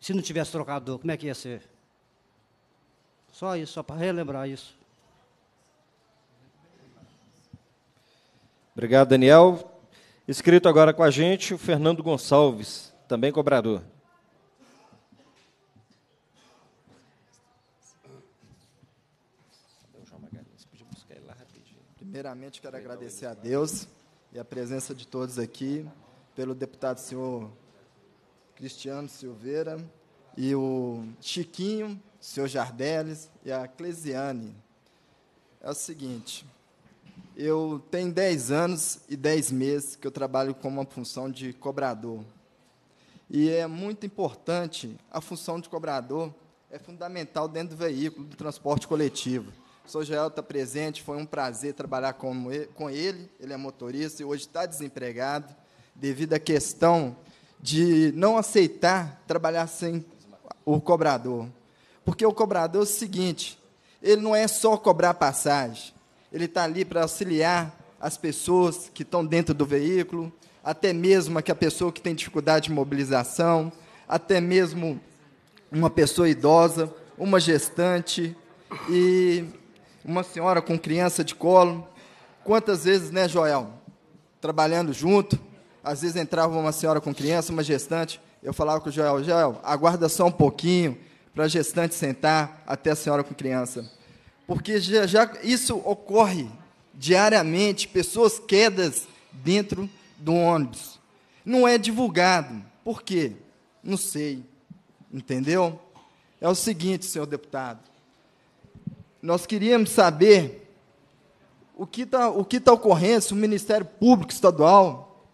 Se não tivesse trocador, como é que ia ser? Só isso, só para relembrar isso. Obrigado, Daniel. Escrito agora com a gente o Fernando Gonçalves, também cobrador. primeiramente quero agradecer a Deus e a presença de todos aqui, pelo deputado senhor Cristiano Silveira e o Chiquinho, senhor Jardeles e a Clesiane. É o seguinte, eu tenho 10 anos e 10 meses que eu trabalho com uma função de cobrador. E é muito importante, a função de cobrador é fundamental dentro do veículo, do transporte coletivo o Sr. Joel está presente, foi um prazer trabalhar com ele. Ele é motorista e hoje está desempregado devido à questão de não aceitar trabalhar sem o cobrador. Porque o cobrador é o seguinte: ele não é só cobrar passagem, ele está ali para auxiliar as pessoas que estão dentro do veículo, até mesmo a pessoa que tem dificuldade de mobilização, até mesmo uma pessoa idosa, uma gestante. E uma senhora com criança de colo. Quantas vezes, né, Joel? Trabalhando junto, às vezes entrava uma senhora com criança, uma gestante. Eu falava com o Joel: Joel, aguarda só um pouquinho para a gestante sentar até a senhora com criança. Porque já, já isso ocorre diariamente, pessoas quedas dentro do ônibus. Não é divulgado. Por quê? Não sei. Entendeu? É o seguinte, senhor deputado. Nós queríamos saber o que está tá ocorrendo, se o Ministério Público Estadual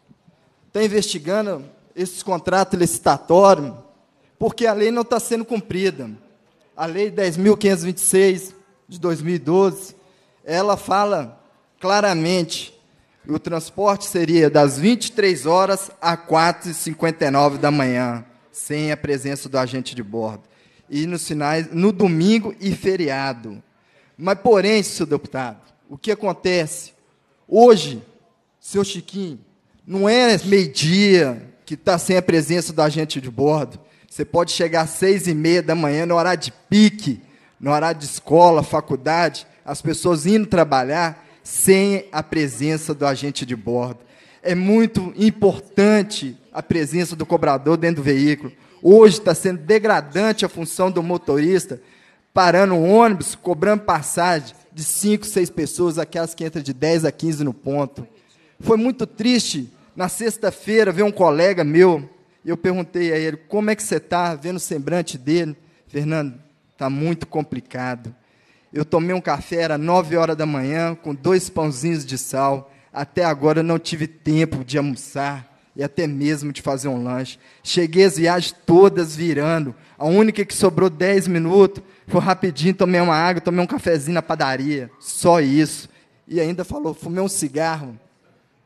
está investigando esses contratos licitatórios, porque a lei não está sendo cumprida. A Lei 10.526, de 2012, ela fala claramente que o transporte seria das 23 horas a 4h59 da manhã, sem a presença do agente de bordo. E nos finais, no domingo e feriado. Mas, porém, seu deputado, o que acontece? Hoje, seu Chiquinho, não é meio-dia que está sem a presença da gente de bordo. Você pode chegar às seis e meia da manhã, no horário de pique, no horário de escola, faculdade, as pessoas indo trabalhar sem a presença do agente de bordo. É muito importante a presença do cobrador dentro do veículo. Hoje está sendo degradante a função do motorista parando um ônibus, cobrando passagem de cinco, seis pessoas, aquelas que entram de 10 a 15 no ponto. Foi muito triste, na sexta-feira, ver um colega meu, eu perguntei a ele, como é que você está, vendo o semblante dele, Fernando, está muito complicado. Eu tomei um café, era 9 horas da manhã, com dois pãozinhos de sal, até agora eu não tive tempo de almoçar, e até mesmo de fazer um lanche. Cheguei as viagens todas virando. A única que sobrou 10 minutos foi rapidinho, tomei uma água, tomei um cafezinho na padaria. Só isso. E ainda falou, fumei um cigarro.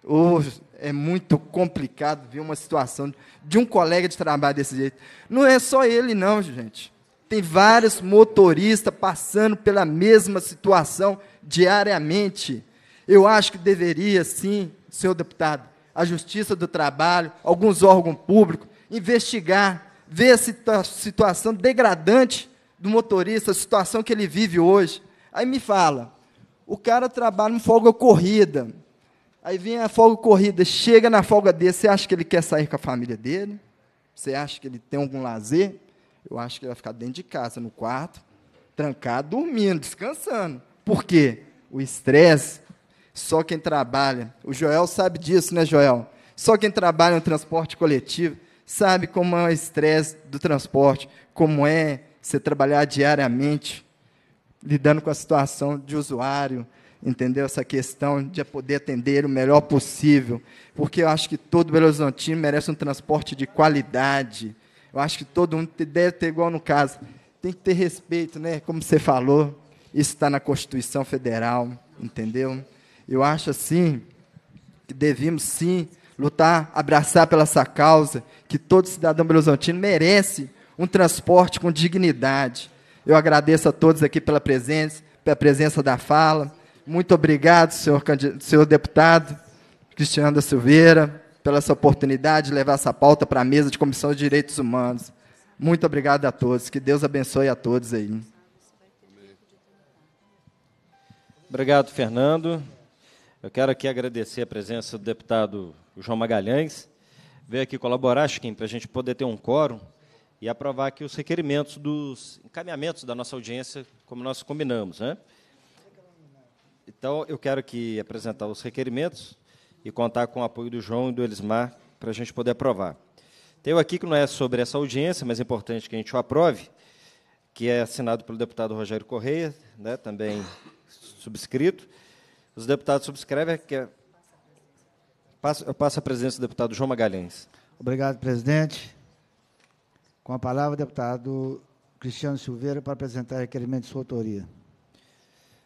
Oh, é muito complicado ver uma situação de um colega de trabalho desse jeito. Não é só ele, não, gente. Tem vários motoristas passando pela mesma situação diariamente. Eu acho que deveria, sim, senhor deputado, a Justiça do Trabalho, alguns órgãos públicos, investigar, ver a situa situação degradante do motorista, a situação que ele vive hoje. Aí me fala, o cara trabalha em folga corrida, aí vem a folga corrida, chega na folga dele, você acha que ele quer sair com a família dele? Você acha que ele tem algum lazer? Eu acho que ele vai ficar dentro de casa, no quarto, trancado, dormindo, descansando. Por quê? O estresse só quem trabalha. O Joel sabe disso, né, Joel? Só quem trabalha no transporte coletivo sabe como é o estresse do transporte, como é você trabalhar diariamente lidando com a situação de usuário, entendeu? Essa questão de poder atender o melhor possível, porque eu acho que todo Belo Horizontino merece um transporte de qualidade. Eu acho que todo mundo deve ter igual no caso. Tem que ter respeito, né? Como você falou, isso está na Constituição Federal, entendeu? Eu acho assim que devíamos sim lutar, abraçar pela essa causa, que todo cidadão belo merece um transporte com dignidade. Eu agradeço a todos aqui pela presença, pela presença da fala. Muito obrigado, senhor, senhor deputado Cristiano da Silveira, pela essa oportunidade de levar essa pauta para a mesa de Comissão de Direitos Humanos. Muito obrigado a todos. Que Deus abençoe a todos aí. Obrigado, Fernando. Eu quero aqui agradecer a presença do deputado João Magalhães, veio aqui colaborar, Chiquinho, para a gente poder ter um quórum e aprovar aqui os requerimentos dos encaminhamentos da nossa audiência, como nós combinamos. Né? Então, eu quero aqui apresentar os requerimentos e contar com o apoio do João e do Elismar para a gente poder aprovar. Tenho aqui, que não é sobre essa audiência, mas é importante que a gente o aprove, que é assinado pelo deputado Rogério Correia, né, também subscrito, os deputados subscrevem. Que... É- eu passo a presidência do deputado João Magalhães. Obrigado, presidente. Com a palavra, deputado Cristiano Silveira, para apresentar requerimento de sua autoria.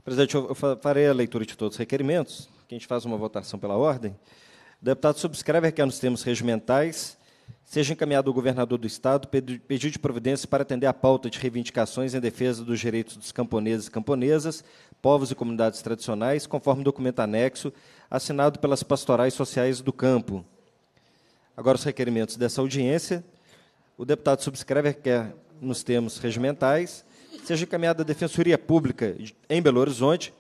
Presidente, eu farei a leitura de todos os requerimentos, que a gente faz uma votação pela ordem. O deputado subscreve que nos termos regimentais seja encaminhado ao governador do Estado pedido de providência para atender a pauta de reivindicações em defesa dos direitos dos camponeses e camponesas, povos e comunidades tradicionais, conforme documento anexo assinado pelas pastorais sociais do campo. Agora, os requerimentos dessa audiência. O deputado subscreve que, é nos termos regimentais, seja encaminhada à Defensoria Pública em Belo Horizonte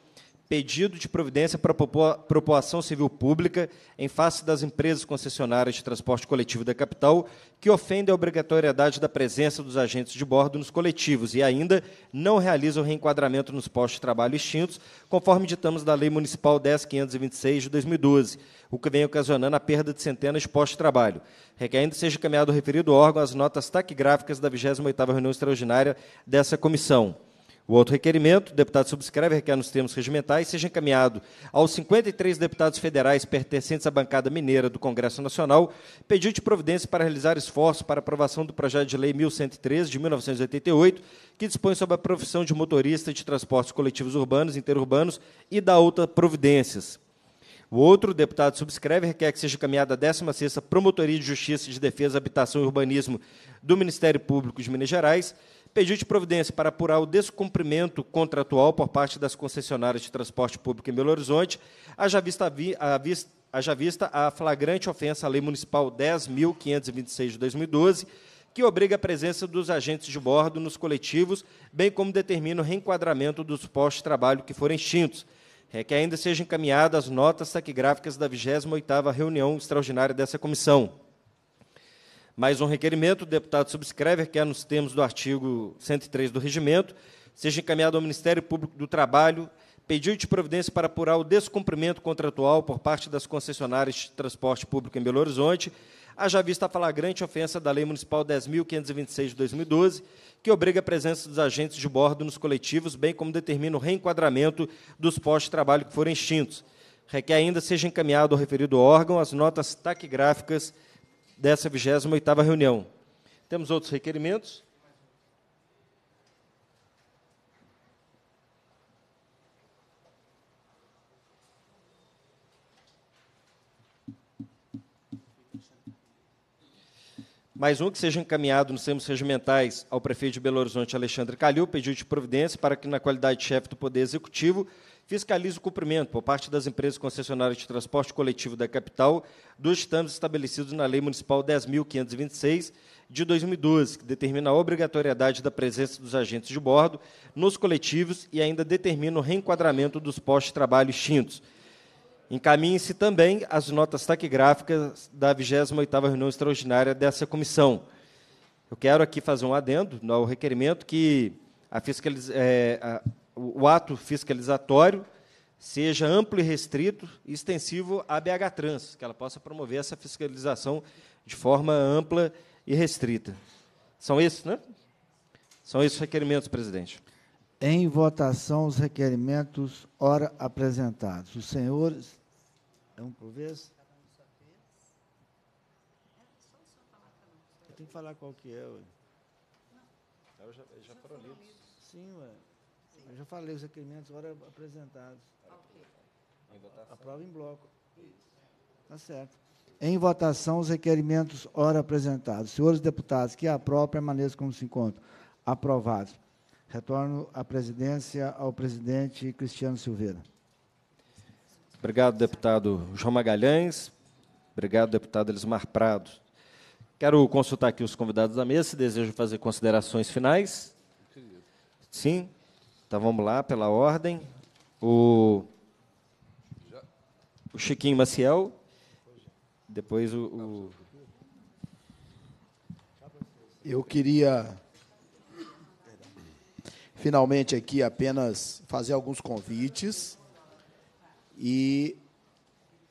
pedido de providência para a população civil pública em face das empresas concessionárias de transporte coletivo da capital que ofendem a obrigatoriedade da presença dos agentes de bordo nos coletivos e ainda não realizam reenquadramento nos postos de trabalho extintos, conforme ditamos da Lei Municipal 10.526 de 2012, o que vem ocasionando a perda de centenas de postos de trabalho. Requer ainda seja encaminhado o referido órgão as notas taquigráficas da 28ª reunião extraordinária dessa comissão. O outro requerimento, o deputado subscreve, requer nos termos regimentais, seja encaminhado aos 53 deputados federais pertencentes à bancada mineira do Congresso Nacional, pedido de providência para realizar esforço para aprovação do projeto de lei 1113 de 1988, que dispõe sobre a profissão de motorista de transportes coletivos urbanos e interurbanos e da outra providências. O outro deputado subscreve requer que seja encaminhada a 16ª Promotoria de Justiça de Defesa, Habitação e Urbanismo do Ministério Público de Minas Gerais, de providência para apurar o descumprimento contratual por parte das concessionárias de transporte público em Belo Horizonte, haja vista, a haja vista a flagrante ofensa à Lei Municipal 10.526 de 2012, que obriga a presença dos agentes de bordo nos coletivos, bem como determina o reenquadramento dos postos de trabalho que forem extintos. É que ainda sejam encaminhadas notas taquigráficas da 28ª reunião extraordinária dessa comissão mais um requerimento, o deputado subscreve, é nos termos do artigo 103 do regimento, seja encaminhado ao Ministério Público do Trabalho pedido de providência para apurar o descumprimento contratual por parte das concessionárias de transporte público em Belo Horizonte, haja vista a flagrante ofensa da Lei Municipal 10.526 de 2012, que obriga a presença dos agentes de bordo nos coletivos, bem como determina o reenquadramento dos postos de trabalho que forem extintos. Requer ainda seja encaminhado ao referido órgão as notas taquigráficas dessa 28ª reunião. Temos outros requerimentos? Mais um que seja encaminhado nos termos regimentais ao prefeito de Belo Horizonte, Alexandre Calil, pedido de providência para que, na qualidade de chefe do Poder Executivo, fiscaliza o cumprimento por parte das empresas concessionárias de transporte coletivo da capital dos estamentos estabelecidos na Lei Municipal 10.526 de 2012, que determina a obrigatoriedade da presença dos agentes de bordo nos coletivos e ainda determina o reenquadramento dos postos de trabalho extintos. Encaminhe-se também as notas taquigráficas da 28ª reunião extraordinária dessa comissão. Eu quero aqui fazer um adendo ao requerimento que a fiscalização... Eh, é, o, ato fiscalizatório seja amplo e restrito e extensivo à BH Trans, que ela possa promover essa fiscalização de forma ampla e restrita. São esses, né? São esses os requerimentos, presidente. Em votação, os requerimentos ora apresentados. Os senhores. É um por vez? tenho que falar qual que é, ué. Eu já, já foram lidos. Sim, ué. Eu já falei os requerimentos, ora apresentados. Okay. em bloco. está certo. Em votação, os requerimentos ora apresentados. Senhores deputados, que aprovam, permaneçam como se encontram. Aprovados. Retorno à presidência ao presidente Cristiano Silveira. Obrigado, deputado João Magalhães. Obrigado, deputado Elismar Prado. Quero consultar aqui os convidados da mesa, se desejam fazer considerações finais. Sim, então vamos lá, pela ordem. O, o Chiquinho Maciel, depois o, o. Eu queria finalmente aqui apenas fazer alguns convites. E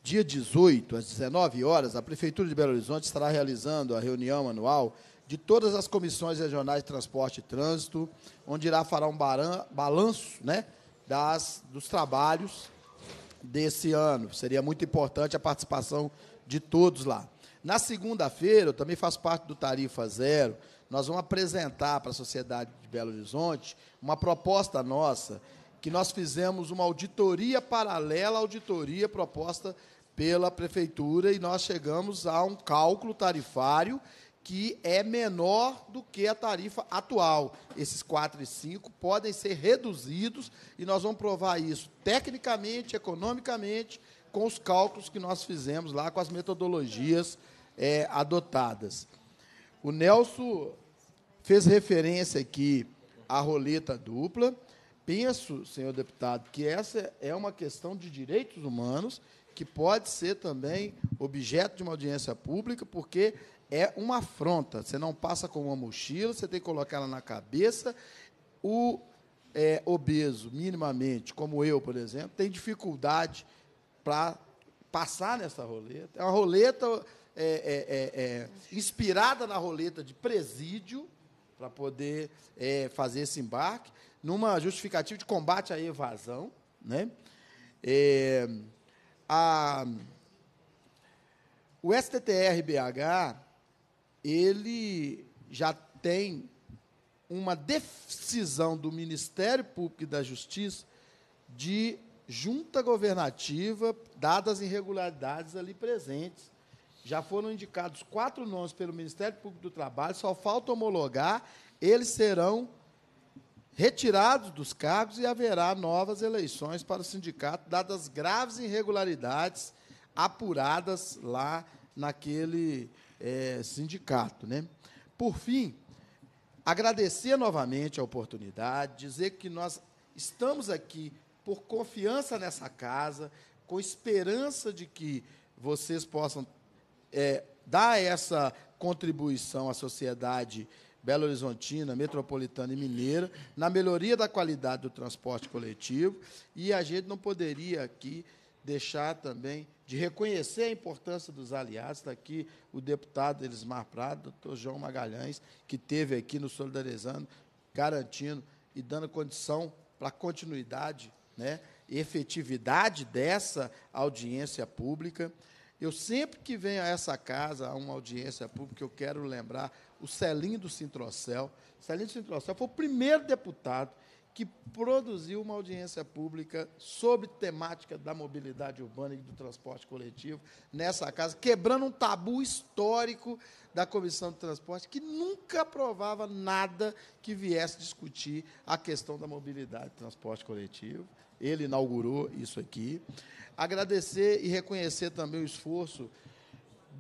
dia 18, às 19 horas, a Prefeitura de Belo Horizonte estará realizando a reunião anual de todas as comissões regionais de transporte e trânsito, onde irá fará um balanço né, das, dos trabalhos desse ano. Seria muito importante a participação de todos lá. Na segunda-feira, eu também faço parte do Tarifa Zero, nós vamos apresentar para a sociedade de Belo Horizonte uma proposta nossa, que nós fizemos uma auditoria paralela à auditoria proposta pela prefeitura e nós chegamos a um cálculo tarifário que é menor do que a tarifa atual. Esses 4 e 5 podem ser reduzidos e nós vamos provar isso tecnicamente, economicamente, com os cálculos que nós fizemos lá, com as metodologias é, adotadas. O Nelson fez referência aqui à roleta dupla. Penso, senhor deputado, que essa é uma questão de direitos humanos que pode ser também objeto de uma audiência pública, porque é uma afronta. Você não passa com uma mochila, você tem que colocar ela na cabeça. O é, obeso, minimamente, como eu, por exemplo, tem dificuldade para passar nessa roleta. É uma roleta é, é, é, é inspirada na roleta de presídio para poder é, fazer esse embarque, numa justificativa de combate à evasão. Né? a, o STTR-BH ele já tem uma decisão do Ministério Público e da Justiça de junta governativa, dadas irregularidades ali presentes. Já foram indicados quatro nomes pelo Ministério Público do Trabalho, só falta homologar, eles serão retirados dos cargos e haverá novas eleições para o sindicato, dadas graves irregularidades apuradas lá naquele é, sindicato. Né? Por fim, agradecer novamente a oportunidade, dizer que nós estamos aqui por confiança nessa casa, com esperança de que vocês possam é, dar essa contribuição à sociedade Belo Horizontina, metropolitana e mineira, na melhoria da qualidade do transporte coletivo. E a gente não poderia aqui deixar também de reconhecer a importância dos aliados. Está aqui o deputado Elismar Prado, doutor João Magalhães, que teve aqui no Solidarizando, garantindo e dando condição para a continuidade né, e efetividade dessa audiência pública. Eu sempre que venho a essa casa, a uma audiência pública, eu quero lembrar o Celinho do Sintrocel. Celinho do Sintrocel foi o primeiro deputado que produziu uma audiência pública sobre temática da mobilidade urbana e do transporte coletivo nessa casa, quebrando um tabu histórico da Comissão de Transporte, que nunca aprovava nada que viesse discutir a questão da mobilidade e transporte coletivo. Ele inaugurou isso aqui. Agradecer e reconhecer também o esforço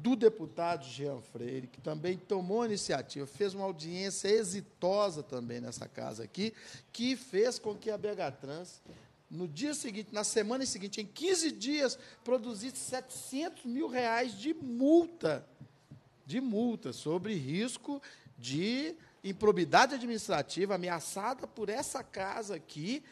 do deputado Jean Freire, que também tomou a iniciativa, fez uma audiência exitosa também nessa casa aqui, que fez com que a BH Trans, no dia seguinte, na semana seguinte, em 15 dias, produzisse 700 mil reais de multa, de multa, sobre risco de improbidade administrativa ameaçada por essa casa aqui,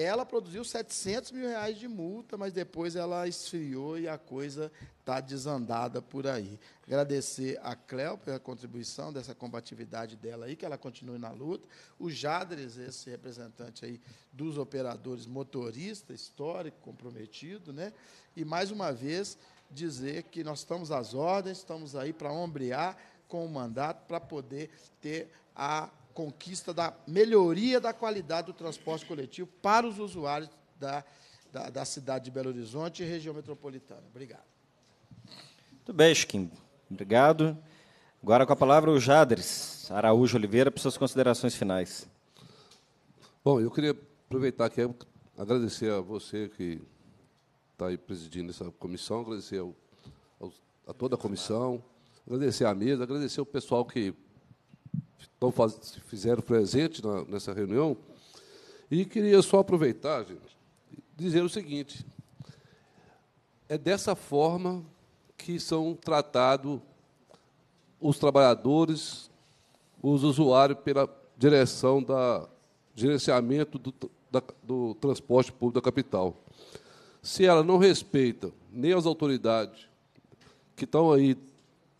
ela produziu 700 mil reais de multa, mas depois ela esfriou e a coisa está desandada por aí. Agradecer a Cléo pela contribuição dessa combatividade dela aí, que ela continue na luta. O Jadres, esse representante aí dos operadores motorista, histórico, comprometido, né? E mais uma vez dizer que nós estamos às ordens, estamos aí para ombrear com o mandato para poder ter a conquista da melhoria da qualidade do transporte coletivo para os usuários da, da, da cidade de Belo Horizonte e região metropolitana. Obrigado. Muito bem, Chiquinho. Obrigado. Agora com a palavra o Jadres Araújo Oliveira para suas considerações finais. Bom, eu queria aproveitar aqui agradecer a você que está aí presidindo essa comissão, agradecer ao, ao, a toda a comissão, agradecer à mesa, agradecer ao pessoal que então, faz, fizeram presente na, nessa reunião. E queria só aproveitar, gente, dizer o seguinte: é dessa forma que são tratados os trabalhadores, os usuários, pela direção da gerenciamento do, da, do transporte público da capital. Se ela não respeita nem as autoridades que estão aí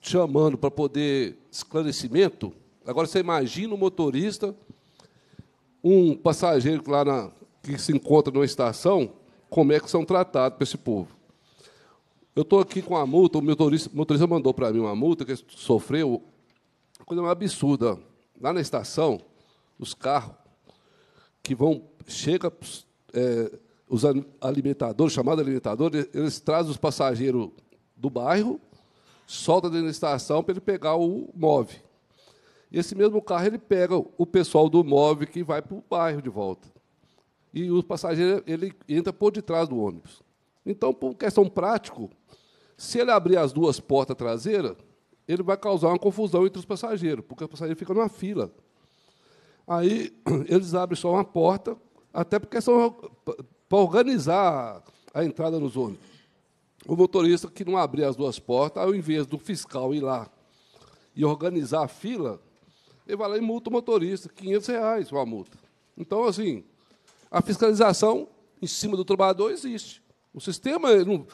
chamando para poder esclarecimento, Agora você imagina o motorista, um passageiro lá na, que se encontra numa estação, como é que são tratados para esse povo. Eu estou aqui com a multa, o motorista, o motorista mandou para mim uma multa que sofreu, uma coisa absurda. Lá na estação, os carros que vão, chega é, os alimentadores, chamados alimentadores, eles trazem os passageiros do bairro, soltam dentro da estação para ele pegar o móvel. Esse mesmo carro ele pega o pessoal do móvel que vai para o bairro de volta. E o passageiro ele entra por detrás do ônibus. Então, por questão prática, se ele abrir as duas portas traseiras, ele vai causar uma confusão entre os passageiros, porque o passageiro fica numa fila. Aí eles abrem só uma porta, até porque são para organizar a entrada nos ônibus. O motorista que não abrir as duas portas, ao invés do fiscal ir lá e organizar a fila, ele vai lá e multa o motorista, 500 reais uma multa. Então, assim, a fiscalização em cima do trabalhador existe. O sistema, não...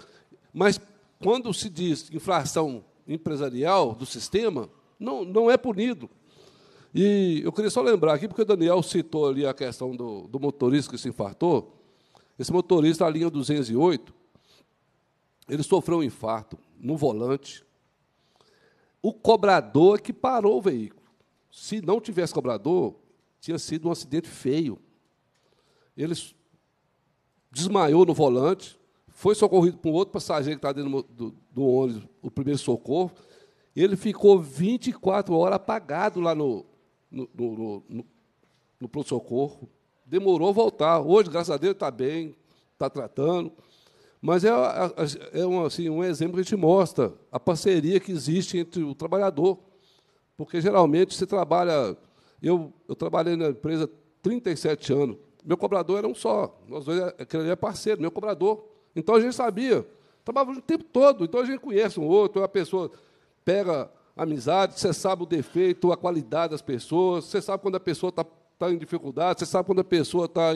mas quando se diz inflação empresarial do sistema, não, não é punido. E eu queria só lembrar aqui, porque o Daniel citou ali a questão do, do motorista que se infartou. Esse motorista, a linha 208, ele sofreu um infarto no volante. O cobrador é que parou o veículo. Se não tivesse cobrador, tinha sido um acidente feio. Ele desmaiou no volante, foi socorrido por um outro passageiro que está dentro do, do ônibus, o primeiro socorro. Ele ficou 24 horas apagado lá no, no, no, no, no pronto-socorro. Demorou a voltar. Hoje, graças a Deus, está bem, está tratando. Mas é, é, é um, assim, um exemplo que a gente mostra a parceria que existe entre o trabalhador porque geralmente você trabalha. Eu, eu trabalhei na empresa 37 anos. Meu cobrador era um só. Nós dois, é, é parceiro, meu cobrador. Então a gente sabia. Trabalhava o tempo todo. Então a gente conhece um outro. A pessoa pega amizade, você sabe o defeito, a qualidade das pessoas, você sabe quando a pessoa está tá em dificuldade, você sabe quando a pessoa está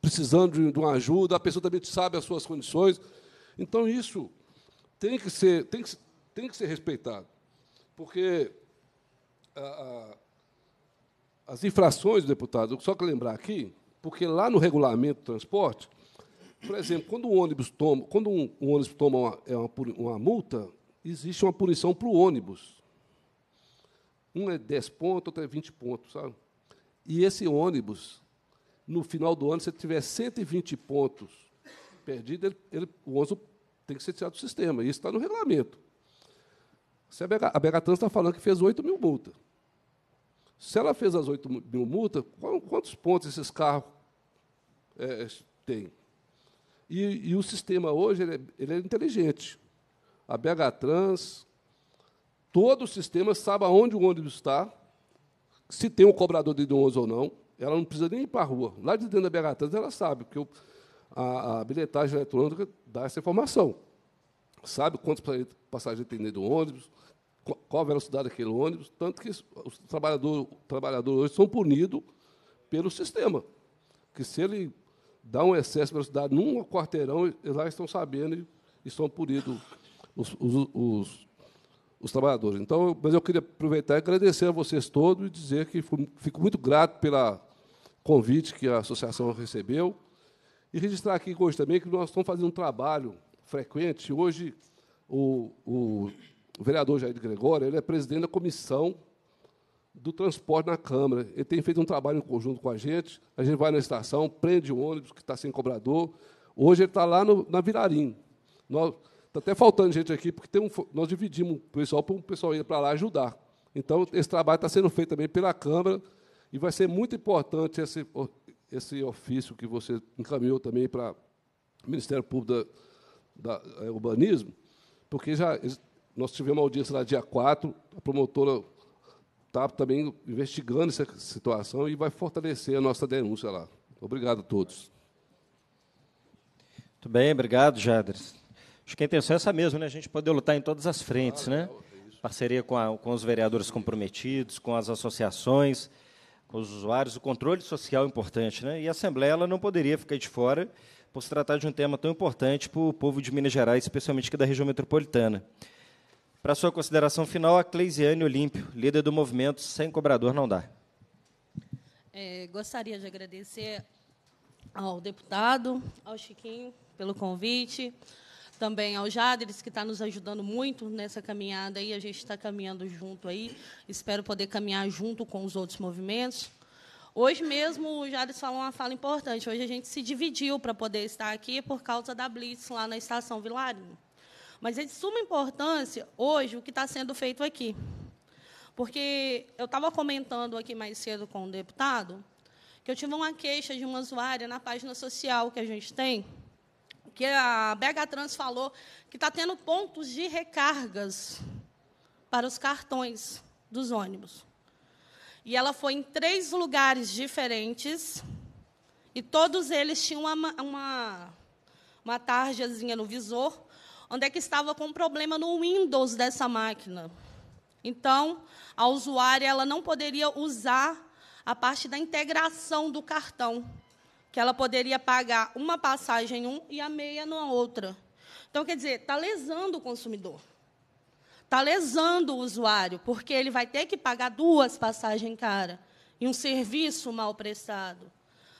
precisando de, de uma ajuda, a pessoa também sabe as suas condições. Então isso tem que ser, tem que, tem que ser respeitado. Porque as infrações, deputado, só que lembrar aqui, porque lá no regulamento do transporte, por exemplo, quando um ônibus toma, quando um, um ônibus toma uma, é uma, uma multa, existe uma punição para o ônibus. Um é 10 pontos, outro é 20 pontos, sabe? E esse ônibus, no final do ano, se ele tiver 120 pontos perdidos, ele, ele, o ônibus tem que ser tirado do sistema. Isso está no regulamento. Se a, BH, Trans está falando que fez 8 mil multas. Se ela fez as 8 mil multas, quantos pontos esses carros é, têm? E, e, o sistema hoje ele é, ele é, inteligente. A BH Trans, todo o sistema sabe aonde o ônibus está, se tem um cobrador de ônibus ou não. Ela não precisa nem ir para a rua. Lá de dentro da BH Trans, ela sabe, porque a, a, bilhetagem eletrônica dá essa informação. Sabe quantos passageiros tem dentro do ônibus, qual a velocidade daquele ônibus, tanto que os trabalhadores trabalhadores hoje são punidos pelo sistema. Que se ele dá um excesso de velocidade num quarteirão, eles lá estão sabendo e são punidos os, os, os, os trabalhadores. Então, mas eu queria aproveitar e agradecer a vocês todos e dizer que fico muito grato pelo convite que a associação recebeu. E registrar aqui hoje também que nós estamos fazendo um trabalho frequente. Hoje, o, o o vereador Jair Gregório, ele é presidente da comissão do transporte na Câmara. Ele tem feito um trabalho em conjunto com a gente. A gente vai na estação, prende o ônibus que está sem cobrador. Hoje ele está lá no, na Virarim. Está até faltando gente aqui, porque tem um, nós dividimos o pessoal para o pessoal ir para lá ajudar. Então, esse trabalho está sendo feito também pela Câmara e vai ser muito importante esse, esse ofício que você encaminhou também para o Ministério Público da, da é, Urbanismo, porque já nós tivemos uma audiência lá dia 4, a promotora está também investigando essa situação e vai fortalecer a nossa denúncia lá. Obrigado a todos. Muito bem, obrigado, Jader. Acho que a intenção é essa mesmo, né? A gente poder lutar em todas as frentes, ah, né? É Parceria com, a, com os vereadores comprometidos, com as associações, com os usuários, o controle social é importante, né? E a Assembleia ela não poderia ficar de fora por se tratar de um tema tão importante para o povo de Minas Gerais, especialmente aqui da região metropolitana. Para sua consideração final, a Cleisiane Olímpio, líder do movimento Sem Cobrador Não Dá. É, gostaria de agradecer ao deputado, ao Chiquinho, pelo convite, também ao Jadres, que está nos ajudando muito nessa caminhada aí. A gente está caminhando junto aí. Espero poder caminhar junto com os outros movimentos. Hoje mesmo o Jadres falou uma fala importante. Hoje a gente se dividiu para poder estar aqui por causa da Blitz lá na estação Vilarinho. Mas é de suma importância hoje o que está sendo feito aqui. Porque eu estava comentando aqui mais cedo com o um deputado que eu tive uma queixa de uma usuária na página social que a gente tem, que a BH Trans falou que está tendo pontos de recargas para os cartões dos ônibus. E ela foi em três lugares diferentes, e todos eles tinham uma, uma, uma tarjazinha no visor onde é que estava com um problema no Windows dessa máquina. Então, a usuária ela não poderia usar a parte da integração do cartão, que ela poderia pagar uma passagem em um e a meia na outra. Então, quer dizer, está lesando o consumidor. Está lesando o usuário, porque ele vai ter que pagar duas passagens cara e um serviço mal prestado.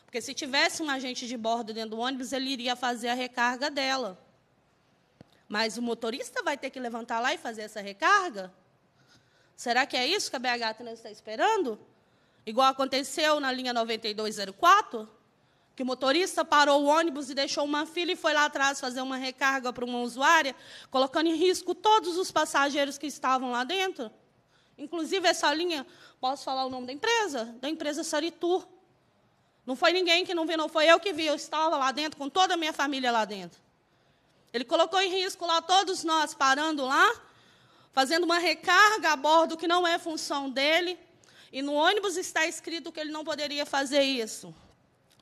Porque se tivesse um agente de bordo dentro do ônibus, ele iria fazer a recarga dela. Mas o motorista vai ter que levantar lá e fazer essa recarga? Será que é isso que a BH Trans está esperando? Igual aconteceu na linha 9204, que o motorista parou o ônibus e deixou uma fila e foi lá atrás fazer uma recarga para uma usuária, colocando em risco todos os passageiros que estavam lá dentro. Inclusive, essa linha, posso falar o nome da empresa? Da empresa Saritur. Não foi ninguém que não viu, não foi eu que vi, eu estava lá dentro, com toda a minha família lá dentro. Ele colocou em risco lá todos nós parando lá, fazendo uma recarga a bordo que não é função dele. E no ônibus está escrito que ele não poderia fazer isso.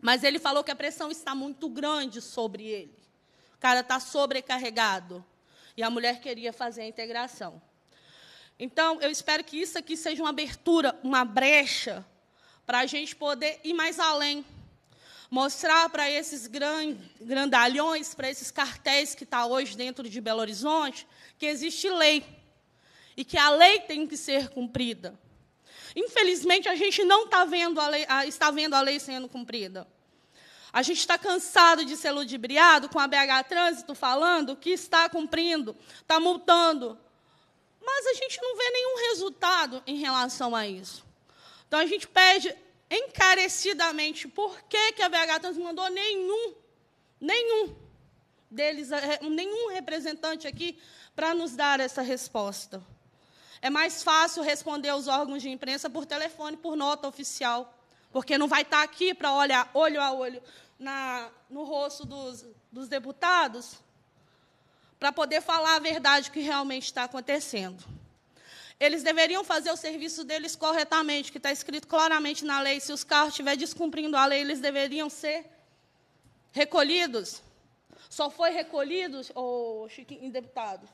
Mas ele falou que a pressão está muito grande sobre ele. O cara está sobrecarregado. E a mulher queria fazer a integração. Então, eu espero que isso aqui seja uma abertura, uma brecha, para a gente poder ir mais além mostrar para esses grandalhões, para esses cartéis que estão tá hoje dentro de Belo Horizonte, que existe lei e que a lei tem que ser cumprida. Infelizmente, a gente não tá vendo lei, está vendo a lei sendo cumprida. A gente está cansado de ser ludibriado com a BH Trânsito falando que está cumprindo, está multando. Mas a gente não vê nenhum resultado em relação a isso. Então, a gente pede encarecidamente por que, que a VH Trans mandou nenhum, nenhum deles, é, é, nenhum representante aqui para nos dar essa resposta. É mais fácil responder aos órgãos de imprensa por telefone, por nota oficial, porque não vai estar tá aqui para olhar olho a olho na, no rosto dos, dos deputados para poder falar a verdade que realmente está acontecendo. Eles deveriam fazer o serviço deles corretamente, que está escrito claramente na lei. Se os carros estiverem descumprindo a lei, eles deveriam ser recolhidos. Só foi recolhidos, ô oh, deputado,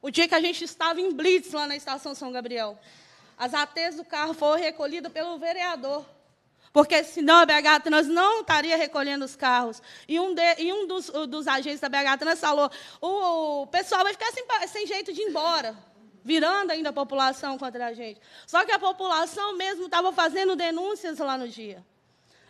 o dia que a gente estava em blitz lá na Estação São Gabriel. As ATs do carro foram recolhidas pelo vereador. Porque senão a BH Trans não estaria recolhendo os carros. E um, de, e um dos, dos, agentes da BH Trans falou: o, o pessoal vai ficar sem, sem jeito de ir embora virando ainda a população contra a gente. Só que a população mesmo estava fazendo denúncias lá no dia.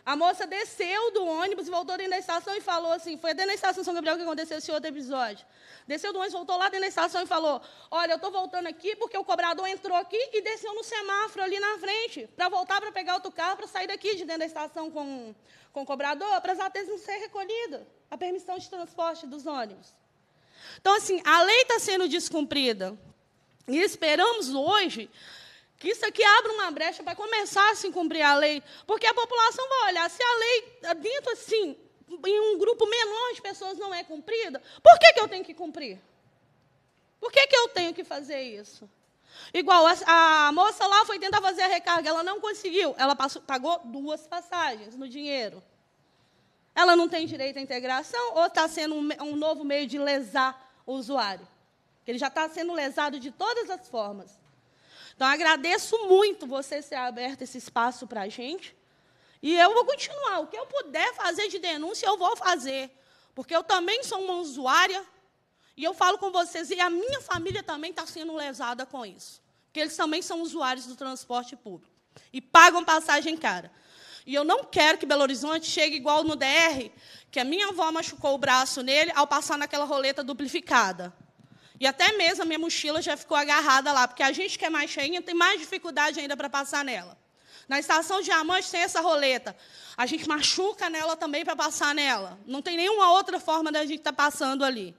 A moça desceu do ônibus, voltou dentro da estação e falou assim: foi dentro da estação São Gabriel que aconteceu esse outro episódio. Desceu do ônibus, voltou lá dentro da estação e falou: Olha, eu estou voltando aqui porque o cobrador entrou aqui e desceu no semáforo ali na frente, para voltar para pegar outro carro, para sair daqui de dentro da estação com, com o cobrador, para as ATs não ser recolhida a permissão de transporte dos ônibus. Então, assim, a lei está sendo descumprida. E esperamos hoje que isso aqui abra uma brecha para começar a assim, se cumprir a lei, porque a população vai olhar se a lei dentro assim, em um grupo menor de pessoas não é cumprida, por que, que eu tenho que cumprir? Por que, que eu tenho que fazer isso? Igual a, a moça lá foi tentar fazer a recarga, ela não conseguiu, ela passou, pagou duas passagens no dinheiro. Ela não tem direito à integração ou está sendo um, um novo meio de lesar o usuário? que ele já está sendo lesado de todas as formas. Então, agradeço muito você ter aberto esse espaço para a gente. E eu vou continuar. O que eu puder fazer de denúncia, eu vou fazer. Porque eu também sou uma usuária. E eu falo com vocês, e a minha família também está sendo lesada com isso. Porque eles também são usuários do transporte público. E pagam passagem cara. E eu não quero que Belo Horizonte chegue igual no DR, que a minha avó machucou o braço nele ao passar naquela roleta duplificada. E até mesmo a minha mochila já ficou agarrada lá, porque a gente que é mais cheinha tem mais dificuldade ainda para passar nela. Na estação de diamantes tem essa roleta. A gente machuca nela também para passar nela. Não tem nenhuma outra forma da gente estar tá passando ali.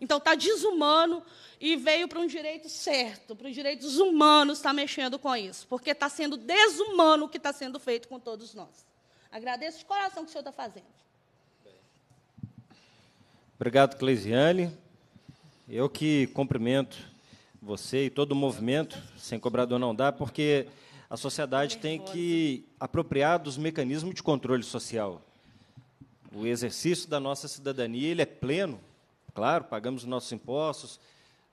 Então está desumano e veio para um direito certo, para os direitos humanos estar mexendo com isso, porque está sendo desumano o que está sendo feito com todos nós. Agradeço de coração o que o senhor está fazendo. Obrigado, Cleisiane. Eu que cumprimento você e todo o movimento, sem cobrador não dá, porque a sociedade tem que apropriar dos mecanismos de controle social. O exercício da nossa cidadania ele é pleno, claro, pagamos nossos impostos,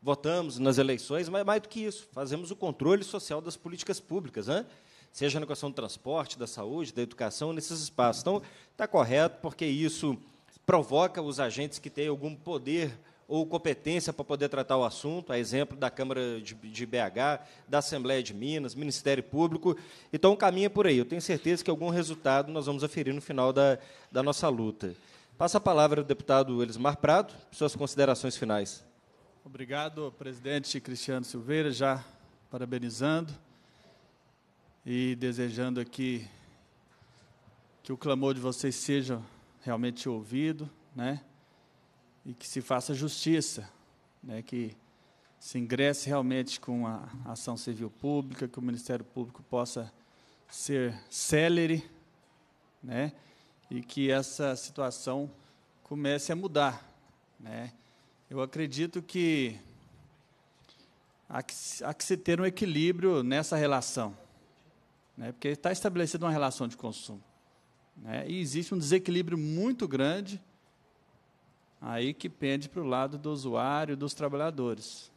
votamos nas eleições, mas mais do que isso, fazemos o controle social das políticas públicas, né? seja na questão do transporte, da saúde, da educação, nesses espaços. Então, está correto, porque isso provoca os agentes que têm algum poder ou competência para poder tratar o assunto, a exemplo da Câmara de, BH, da Assembleia de Minas, Ministério Público. Então, caminha por aí. Eu tenho certeza que algum resultado nós vamos aferir no final da, da nossa luta. Passa a palavra ao deputado Elismar Prado, suas considerações finais. Obrigado, presidente Cristiano Silveira, já parabenizando e desejando aqui que o clamor de vocês seja realmente ouvido, né? e que se faça justiça, né, que se ingresse realmente com a ação civil pública, que o Ministério Público possa ser célere, né, e que essa situação comece a mudar. Né. Eu acredito que há, que há que se ter um equilíbrio nessa relação, né, porque está estabelecida uma relação de consumo. Né, e existe um desequilíbrio muito grande aí que pende para o lado do usuário, dos trabalhadores,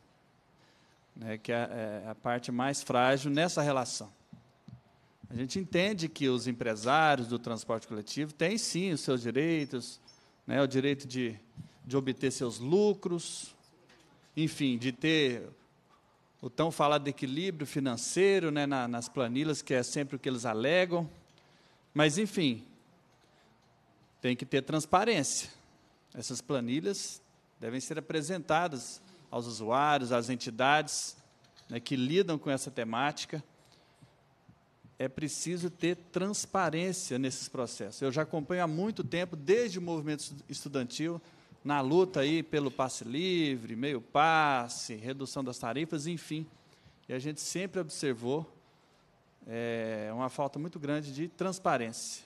né, que é, é a parte mais frágil nessa relação. A gente entende que os empresários do transporte coletivo têm sim os seus direitos, né, o direito de, de obter seus lucros, enfim, de ter o tão falado equilíbrio financeiro né, na, nas planilhas, que é sempre o que eles alegam. Mas, enfim, tem que ter transparência. Essas planilhas devem ser apresentadas aos usuários, às entidades né, que lidam com essa temática. É preciso ter transparência nesses processos. Eu já acompanho há muito tempo, desde o movimento estudantil, na luta aí pelo passe livre, meio passe, redução das tarifas, enfim. E a gente sempre observou é, uma falta muito grande de transparência,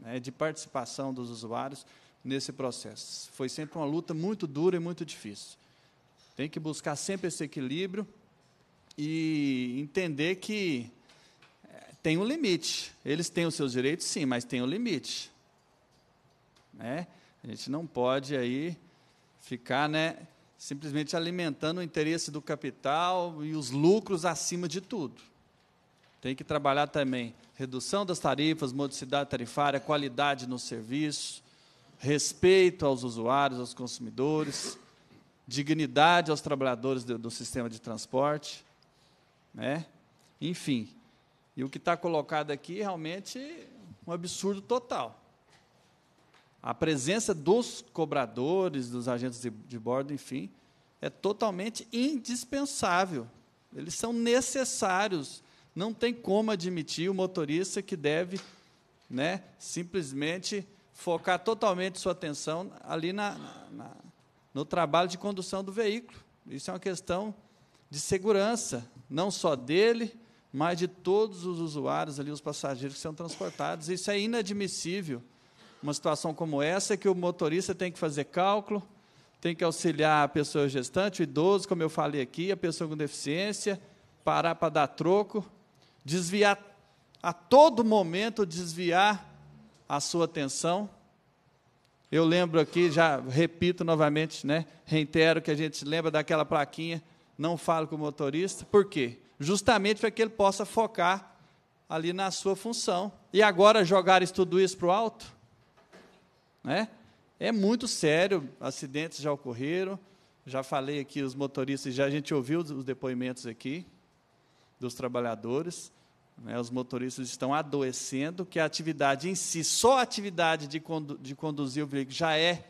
né, de participação dos usuários nesse processo. Foi sempre uma luta muito dura e muito difícil. Tem que buscar sempre esse equilíbrio e entender que eh, tem um limite. Eles têm os seus direitos, sim, mas tem um limite. Né? A gente não pode aí ficar, né, simplesmente alimentando o interesse do capital e os lucros acima de tudo. Tem que trabalhar também redução das tarifas, modicidade tarifária, qualidade no serviço, respeito aos usuários, aos consumidores, dignidade aos trabalhadores do, do sistema de transporte, né? enfim. E o que está colocado aqui é realmente um absurdo total. A presença dos cobradores, dos agentes de, de bordo, enfim, é totalmente indispensável. Eles são necessários. Não tem como admitir o motorista que deve né, simplesmente focar totalmente sua atenção ali na, na, no trabalho de condução do veículo. Isso é uma questão de segurança, não só dele, mas de todos os usuários ali, os passageiros que são transportados. Isso é inadmissível. Uma situação como essa, que o motorista tem que fazer cálculo, tem que auxiliar a pessoa gestante, o idoso, como eu falei aqui, a pessoa com deficiência, parar para dar troco, desviar a todo momento, desviar a sua atenção. Eu lembro aqui, já repito novamente, né? Reitero que a gente lembra daquela plaquinha, não falo com o motorista. Por quê? Justamente para que ele possa focar ali na sua função. E agora jogar tudo isso para o alto? Né? É muito sério, acidentes já ocorreram. Já falei aqui os motoristas, já a gente ouviu os depoimentos aqui dos trabalhadores. Né, os motoristas estão adoecendo, que a atividade em si, só a atividade de, condu de conduzir o veículo já é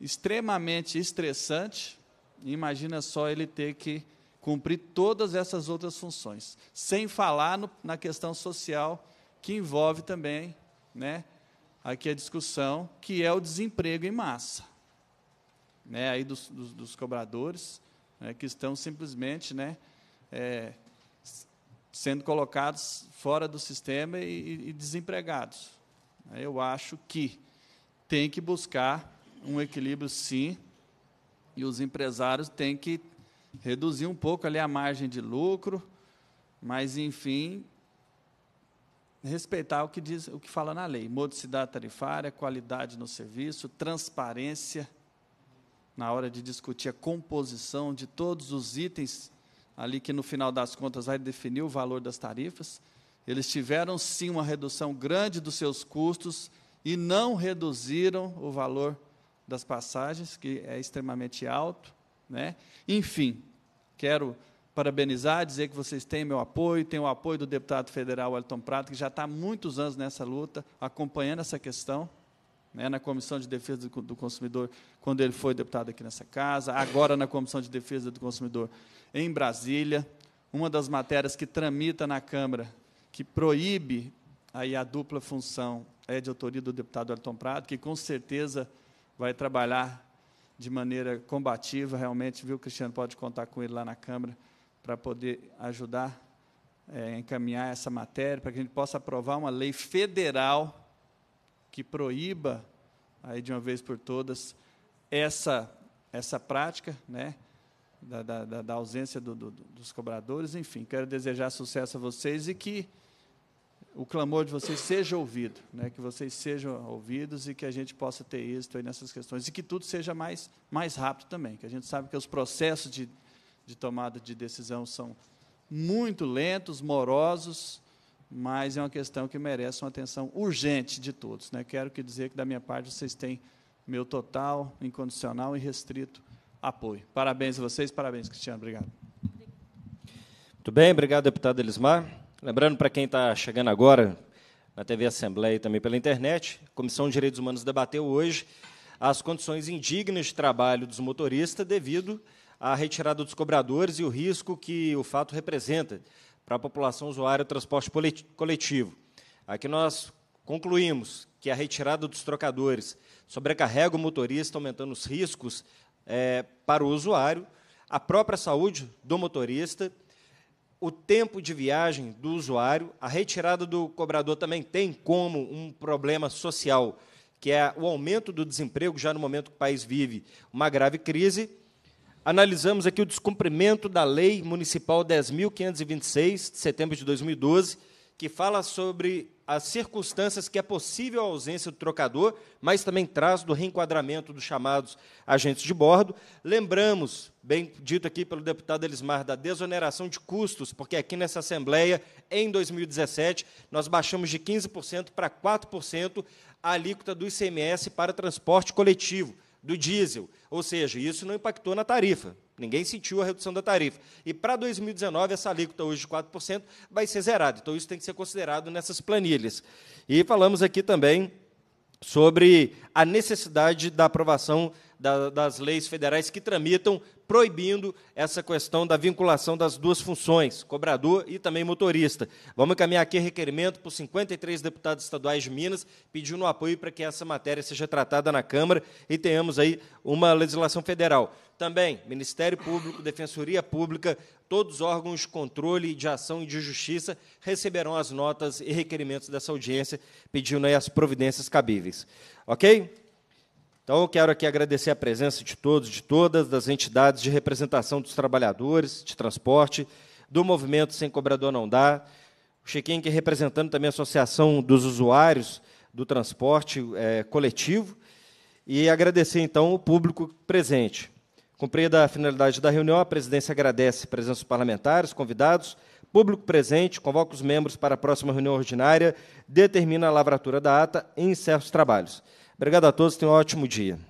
extremamente estressante. Imagina só ele ter que cumprir todas essas outras funções, sem falar no, na questão social que envolve também, né, aqui a discussão que é o desemprego em massa, né, aí dos, dos, dos cobradores, né, que estão simplesmente, né, é, sendo colocados fora do sistema e, e desempregados. Eu acho que tem que buscar um equilíbrio, sim, e os empresários têm que reduzir um pouco ali a margem de lucro, mas, enfim, respeitar o que diz, o que fala na lei, modicidade tarifária, qualidade no serviço, transparência na hora de discutir a composição de todos os itens ali que no final das contas vai definir o valor das tarifas. Eles tiveram sim uma redução grande dos seus custos e não reduziram o valor das passagens, que é extremamente alto. Né? Enfim, quero parabenizar, dizer que vocês têm meu apoio, têm o apoio do deputado federal Elton Prato, que já está há muitos anos nessa luta, acompanhando essa questão né, na Comissão de Defesa do Consumidor, quando ele foi deputado aqui nessa casa, agora na Comissão de Defesa do Consumidor em Brasília. Uma das matérias que tramita na Câmara, que proíbe aí a dupla função, é de autoria do deputado Elton Prado, que com certeza vai trabalhar de maneira combativa, realmente, viu, Cristiano? Pode contar com ele lá na Câmara para poder ajudar, é, encaminhar essa matéria, para que a gente possa aprovar uma lei federal que proíba, aí de uma vez por todas, essa, essa prática, né? Da, da, da ausência do, do, dos cobradores, enfim, quero desejar sucesso a vocês e que o clamor de vocês seja ouvido, né? que vocês sejam ouvidos e que a gente possa ter êxito nessas questões e que tudo seja mais, mais rápido também, que a gente sabe que os processos de, de tomada de decisão são muito lentos, morosos mas é uma questão que merece uma atenção urgente de todos. Né? Quero que dizer que, da minha parte, vocês têm meu total, incondicional e restrito apoio. Parabéns a vocês, parabéns, Cristiano. Obrigado. Muito bem, obrigado, deputado Elismar. Lembrando para quem está chegando agora na TV Assembleia e também pela internet, a Comissão de Direitos Humanos debateu hoje as condições indignas de trabalho dos motoristas devido à retirada dos cobradores e o risco que o fato representa para a população usuária do transporte coletivo. Aqui nós concluímos que a retirada dos trocadores sobrecarrega o motorista, aumentando os riscos é, para o usuário, a própria saúde do motorista, o tempo de viagem do usuário, a retirada do cobrador também tem como um problema social, que é o aumento do desemprego, já no momento que o país vive uma grave crise, analisamos aqui o descumprimento da Lei Municipal 10.526, de setembro de 2012, que fala sobre as circunstâncias que é possível a ausência do trocador, mas também traz do reenquadramento dos chamados agentes de bordo. Lembramos, bem dito aqui pelo deputado Elismar, da desoneração de custos, porque aqui nessa Assembleia, em 2017, nós baixamos de 15% para 4% a alíquota do ICMS para transporte coletivo do diesel. Ou seja, isso não impactou na tarifa. Ninguém sentiu a redução da tarifa. E para 2019, essa alíquota hoje de 4% vai ser zerada. Então, isso tem que ser considerado nessas planilhas. E falamos aqui também sobre a necessidade da aprovação da, das leis federais que tramitam proibindo essa questão da vinculação das duas funções, cobrador e também motorista. Vamos encaminhar aqui requerimento por 53 deputados estaduais de Minas, pedindo apoio para que essa matéria seja tratada na Câmara e tenhamos aí uma legislação federal. Também, Ministério Público, Defensoria Pública, todos os órgãos de controle, de ação e de justiça receberão as notas e requerimentos dessa audiência, pedindo aí as providências cabíveis. Ok? Então, eu quero aqui agradecer a presença de todos, de todas, das entidades de representação dos trabalhadores de transporte, do movimento Sem Cobrador Não Dá, o Chiquinho, que é representando também a Associação dos Usuários do Transporte é, Coletivo, e agradecer, então, o público presente. Cumprida a finalidade da reunião, a presidência agradece a presença dos parlamentares, convidados, público presente, convoca os membros para a próxima reunião ordinária, determina a lavratura da ata e encerra os trabalhos. Obrigado a todos, tenham um ótimo dia.